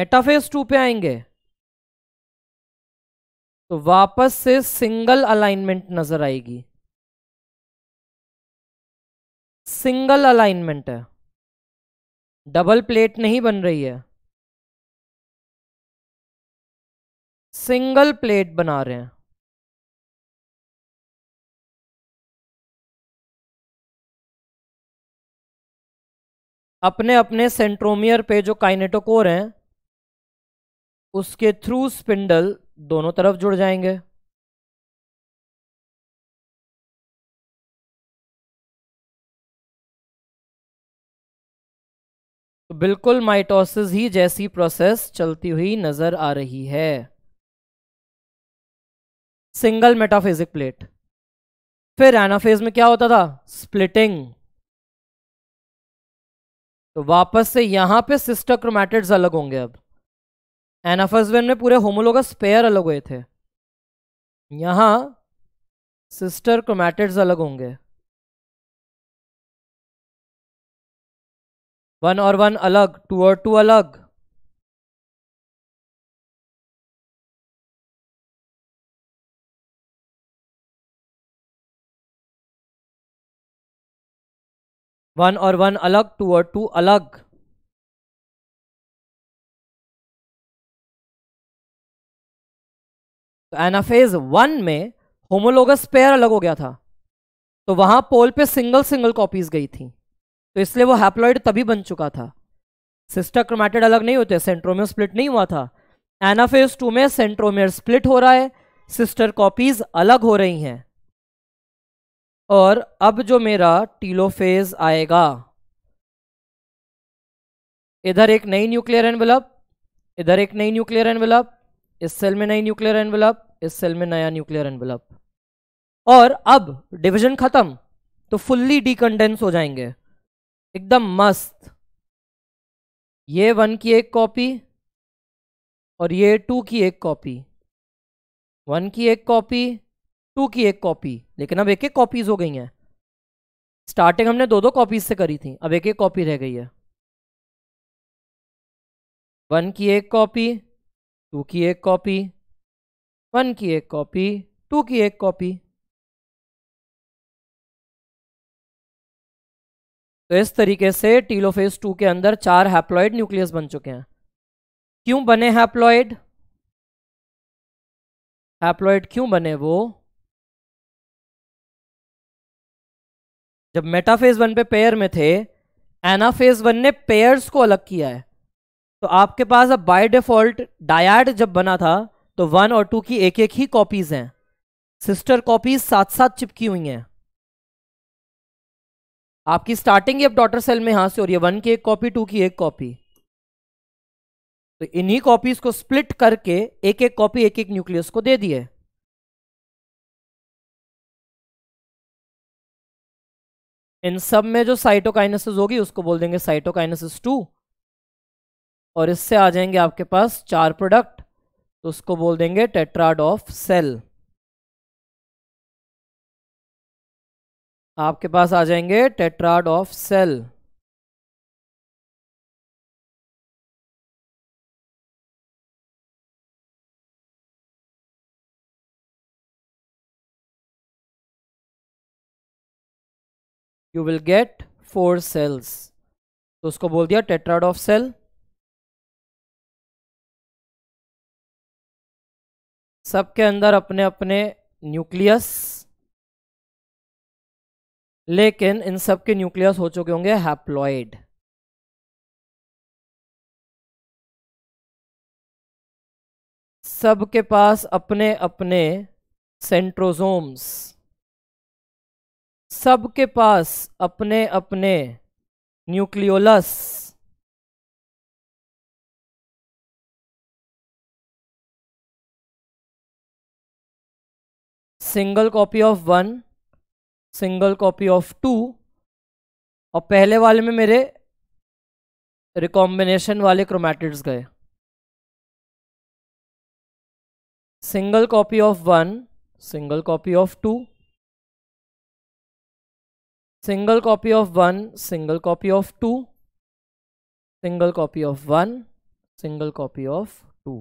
S1: मेटाफेज टू पे आएंगे तो वापस से सिंगल अलाइनमेंट नजर आएगी सिंगल अलाइनमेंट है डबल प्लेट नहीं
S2: बन रही है सिंगल प्लेट बना रहे हैं अपने अपने सेंट्रोमियर पे जो काइनेटोकोर हैं उसके थ्रू स्पिंडल दोनों तरफ जुड़ जाएंगे तो बिल्कुल
S1: माइटोसिस ही जैसी प्रोसेस चलती हुई नजर आ रही है सिंगल मेटाफेजिक प्लेट फिर एनाफेज में क्या होता था स्प्लिटिंग तो वापस से यहां पे सिस्टर क्रोमैटिड्स अलग होंगे अब एनाफसवेन में पूरे होमोलोगस पेयर अलग हुए थे यहां सिस्टर क्रोमैटिड्स अलग होंगे
S2: वन और वन अलग टू और टू अलग वन और वन अलग टू और टू अलग
S1: तो एनाफेज वन में होमोलोगस पेयर अलग हो गया था तो वहां पोल पे सिंगल सिंगल कॉपीज गई थी तो इसलिए वो हैप्लॉइड तभी बन चुका था सिस्टर क्रोमेटेड अलग नहीं होते सेंट्रोमियर स्प्लिट नहीं हुआ था एनाफेज टू में सेंट्रोमियर स्प्लिट हो रहा है सिस्टर कॉपीज अलग हो रही हैं और अब जो मेरा टीलोफेज आएगा इधर एक नई न्यूक्लियर एनवेलप इधर एक नई न्यूक्लियर एनवेलप इस सेल में नई न्यूक्लियर एनवलप इस सेल में नया न्यूक्लियर एनवलप और अब डिवीजन खत्म तो फुल्ली डीकंडेंस हो जाएंगे एकदम मस्त ये वन की एक कॉपी और ये टू की एक कॉपी वन की एक कॉपी टू की एक कॉपी लेकिन अब एक एक कॉपीज हो गई हैं स्टार्टिंग हमने दो दो कॉपीज से करी थी अब एक एक कॉपी रह गई है वन की एक कॉपी टू की एक कॉपी वन की एक कॉपी टू की एक कॉपी तो इस तरीके से टीलोफेज टू के अंदर चार हैप्लॉयड न्यूक्लियस बन चुके हैं क्यों बने हैप्लॉयड हैप्लॉयड क्यों बने वो जब मेटाफेज वन पे पेयर में थे एनाफेज वन ने पेयर्स को अलग किया है तो आपके पास अब बाय डिफॉल्ट डायाड जब बना था तो वन और टू की एक एक ही कॉपीज हैं सिस्टर कॉपीज साथ साथ चिपकी हुई हैं आपकी स्टार्टिंग अब डॉटर सेल में यहां से और ये वन की एक कॉपी टू की एक कॉपी तो इन्हीं कॉपीज को स्प्लिट करके एक एक कॉपी एक एक न्यूक्लियस को दे दिए इन सब में जो साइटोकाइनेसिस होगी उसको बोल देंगे साइटोकाइनेसिस टू और इससे आ जाएंगे आपके पास चार प्रोडक्ट तो उसको बोल देंगे टेट्राड ऑफ सेल आपके
S2: पास आ जाएंगे tetrad of cell you will get four cells तो उसको बोल दिया टेट्राड ऑफ सेल सबके
S1: अंदर अपने अपने न्यूक्लियस लेकिन इन सब के न्यूक्लियस हो चुके होंगे हैप्लॉइड
S2: सबके पास अपने
S1: अपने सेंट्रोजोम्स सबके पास अपने अपने nucleolus single copy of one single copy of two और पहले वाले में मेरे रिकॉम्बिनेशन
S2: वाले क्रोमैटिड्स गए single
S1: copy of one single copy of two single copy of one single copy of two single copy of one single copy of two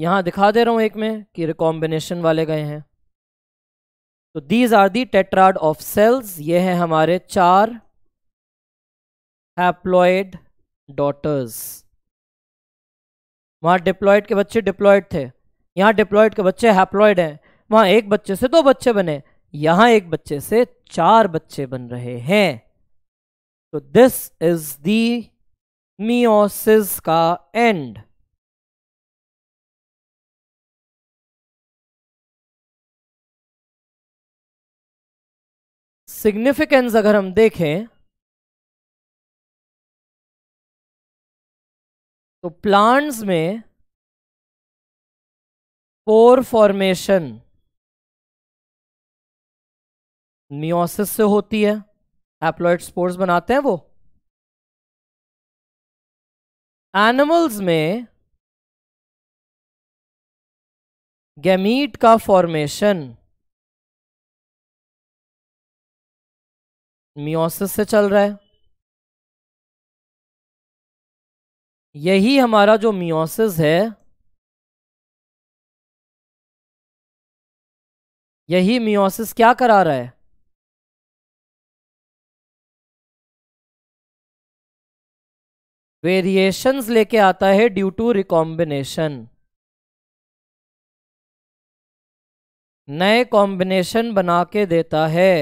S1: यहां दिखा दे रहा हूं एक में कि रिकॉम्बिनेशन वाले गए हैं तो these are the tetrad of cells ये हैं हमारे चार हैप्लॉयड डॉटर्स वहां डिप्लॉयड के बच्चे डिप्लॉयड थे यहां डिप्लॉयड के बच्चे हैप्लॉयड हैं वहां एक बच्चे से दो बच्चे बने यहां एक बच्चे से चार बच्चे बन रहे हैं तो दिस इज दी मियोसिस का एंड
S2: सिग्निफिकेंस अगर हम देखें तो प्लांट्स में पोर फॉर्मेशन मियोसिस से होती है एप्लॉइड स्पोर्स बनाते हैं वो एनिमल्स में गैमीट का फॉर्मेशन मियोसिस से चल रहा है यही हमारा जो मियोसिस है यही मियोसिस क्या करा रहा है
S1: वेरिएशंस लेके आता है ड्यू टू रिकॉम्बिनेशन नए कॉम्बिनेशन बना के
S2: देता है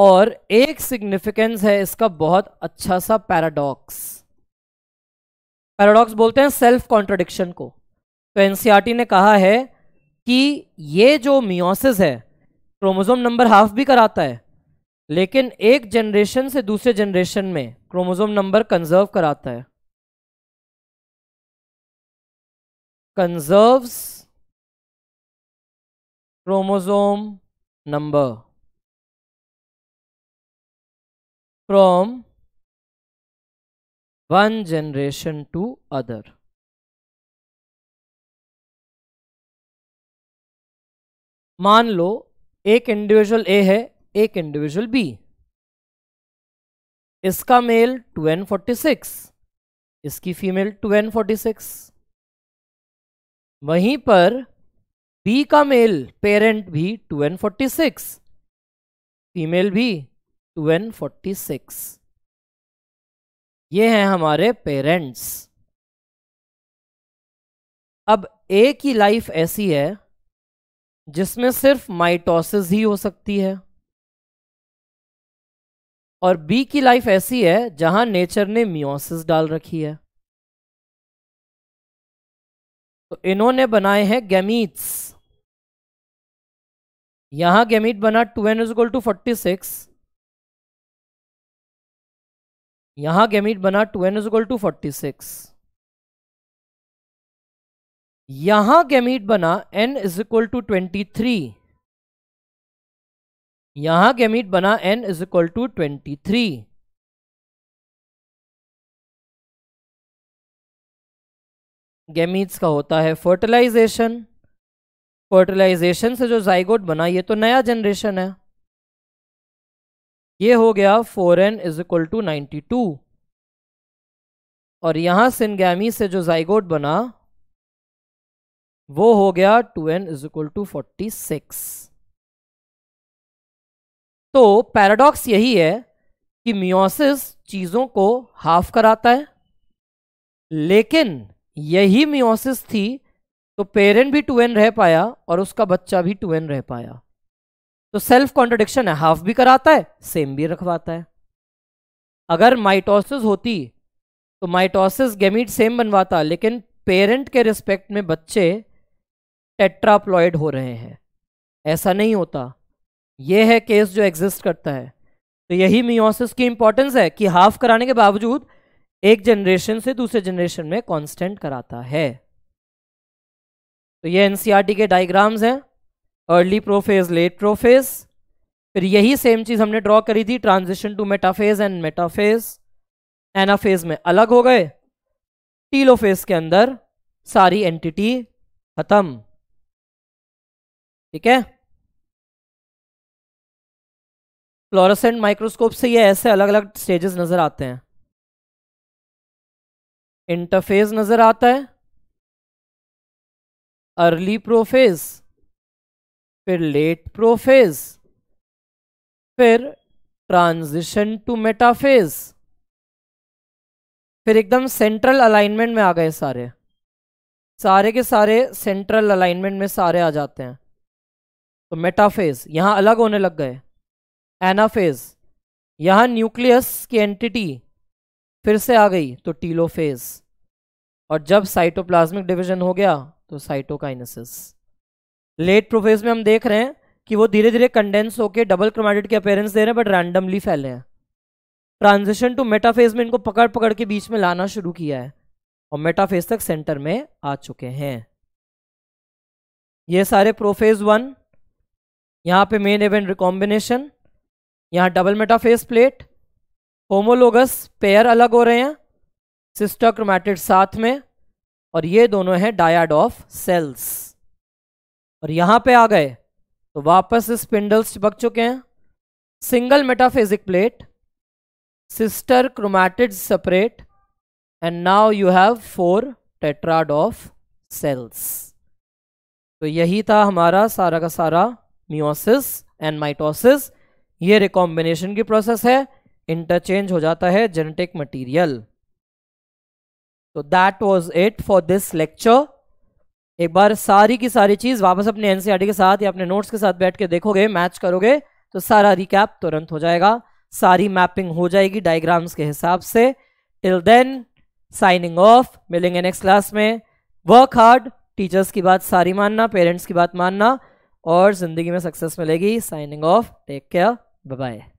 S1: और एक सिग्निफिकेंस है इसका बहुत अच्छा सा पैराडॉक्स पैराडॉक्स बोलते हैं सेल्फ कॉन्ट्रोडिक्शन को तो एनसीआरटी e ने कहा है कि ये जो मियोसिस है क्रोमोजोम नंबर हाफ भी कराता है लेकिन एक जनरेशन से दूसरे जनरेशन में क्रोमोजोम नंबर कंजर्व कराता है conserves
S2: chromosome number from one generation to other
S1: मान लो एक इंडिविजुअल ए है एक इंडिविजुअल बी इसका मेल 2n46 इसकी फीमेल 2n46 वहीं पर बी का मेल पेरेंट भी 2n46 फीमेल भी फोर्टी सिक्स ये हैं हमारे पेरेंट्स अब ए की लाइफ ऐसी है जिसमें सिर्फ माइटोसिस ही हो सकती है और बी की लाइफ ऐसी है जहां नेचर ने मियोसिस डाल रखी है तो इन्होंने बनाए हैं गैमीट्स यहां गैमीट बना two N is equal to forty six यहां गैमिट बना two n equal to forty six यहां गैमिट बना n is equal to twenty three यहां गैमिट बना n is equal to twenty three gametes का होता है फर्टिलाइजेशन फर्टिलाइजेशन से जो जाइगोट बना ये तो नया जनरेशन है ये हो गया four n is equal to ninety two और यहां सिनगैमी से जो जाइगोट बना वो हो गया two N is equal to forty six तो पैराडॉक्स यही है कि मियोसिस चीजों को हाफ कराता है लेकिन यही मियोसिस थी तो पेरेंट भी टू एन रह पाया और उसका बच्चा भी टू एन रह पाया तो सेल्फ कॉन्ट्रोडिक्शन है हाफ भी कराता है सेम भी रखवाता है अगर माइटोसिस होती तो माइटोसिस गेमिट सेम बनवाता लेकिन पेरेंट के रिस्पेक्ट में बच्चे टेट्राप्लॉयड हो रहे हैं ऐसा नहीं होता यह है केस जो एग्जिस्ट करता है तो यही मियोसिस की इंपॉर्टेंस है कि हाफ कराने के बावजूद एक जनरेशन से दूसरे जनरेशन में कांस्टेंट कराता है तो ये एनसीआरटी e के डायग्राम्स हैं अर्ली प्रोफेज लेट प्रोफेज फिर यही सेम चीज़ हमने ड्रॉ करी थी transition to metaphase and metaphase anaphase में अलग हो गए टीलोफेज के अंदर सारी एंटिटी खत्म ठीक है
S2: फ्लोरोसेंट माइक्रोस्कोप से ये ऐसे अलग अलग स्टेजेस नज़र आते हैं इंटरफेज नज़र आता है
S1: अर्ली प्रोफेज फिर लेट प्रोफेज फिर ट्रांजिशन टू मेटाफेज फिर एकदम सेंट्रल अलाइनमेंट में आ गए सारे सारे के सारे सेंट्रल अलाइनमेंट में सारे आ जाते हैं तो मेटाफेज यहां अलग होने लग गए एनाफेज यहां न्यूक्लियस की एंटिटी फिर से आ गई तो टीलोफेज और जब साइटोप्लाज्मिक डिवीजन हो गया तो साइटोकाइनेसिस लेट प्रोफेज में हम देख रहे हैं कि वो धीरे धीरे कंडेंस होकर डबल क्रोमेटेड के अपेयरेंस दे रहे हैं बट रैंडमली फैले हैं ट्रांजिशन टू मेटाफेज में इनको पकड़ पकड़ के बीच में लाना शुरू किया है और मेटाफेज तक सेंटर में आ चुके हैं ये सारे प्रोफेज वन यहाँ पे मेन इवेंट रिकॉम्बिनेशन यहाँ double metaphase plate homologous pair अलग हो रहे हैं सिस्टर क्रोमैटिड साथ में और ये दोनों हैं डायड ऑफ सेल्स और यहाँ पे आ गए तो वापस स्पिंडल्स चिपक चुके हैं single metaphasic plate sister chromatid separate and now you have four tetrad of cells तो यही था हमारा सारा का सारा मियोसिस एंड माइटोसिस ये रिकॉम्बिनेशन की प्रोसेस है इंटरचेंज हो जाता है जेनेटिक मटेरियल तो that was it for this lecture एक बार सारी की सारी चीज़ वापस अपने एनसीईआरटी e के साथ या अपने नोट्स के साथ बैठ के देखोगे मैच करोगे तो सारा रिकैप तुरंत हो जाएगा सारी मैपिंग हो जाएगी डायग्राम्स के हिसाब से टिल देन साइनिंग ऑफ मिलेंगे नेक्स्ट क्लास में वर्क हार्ड टीचर्स की बात सारी मानना पेरेंट्स की बात मानना और ज़िंदगी में सक्सेस मिलेगी signing off take care bye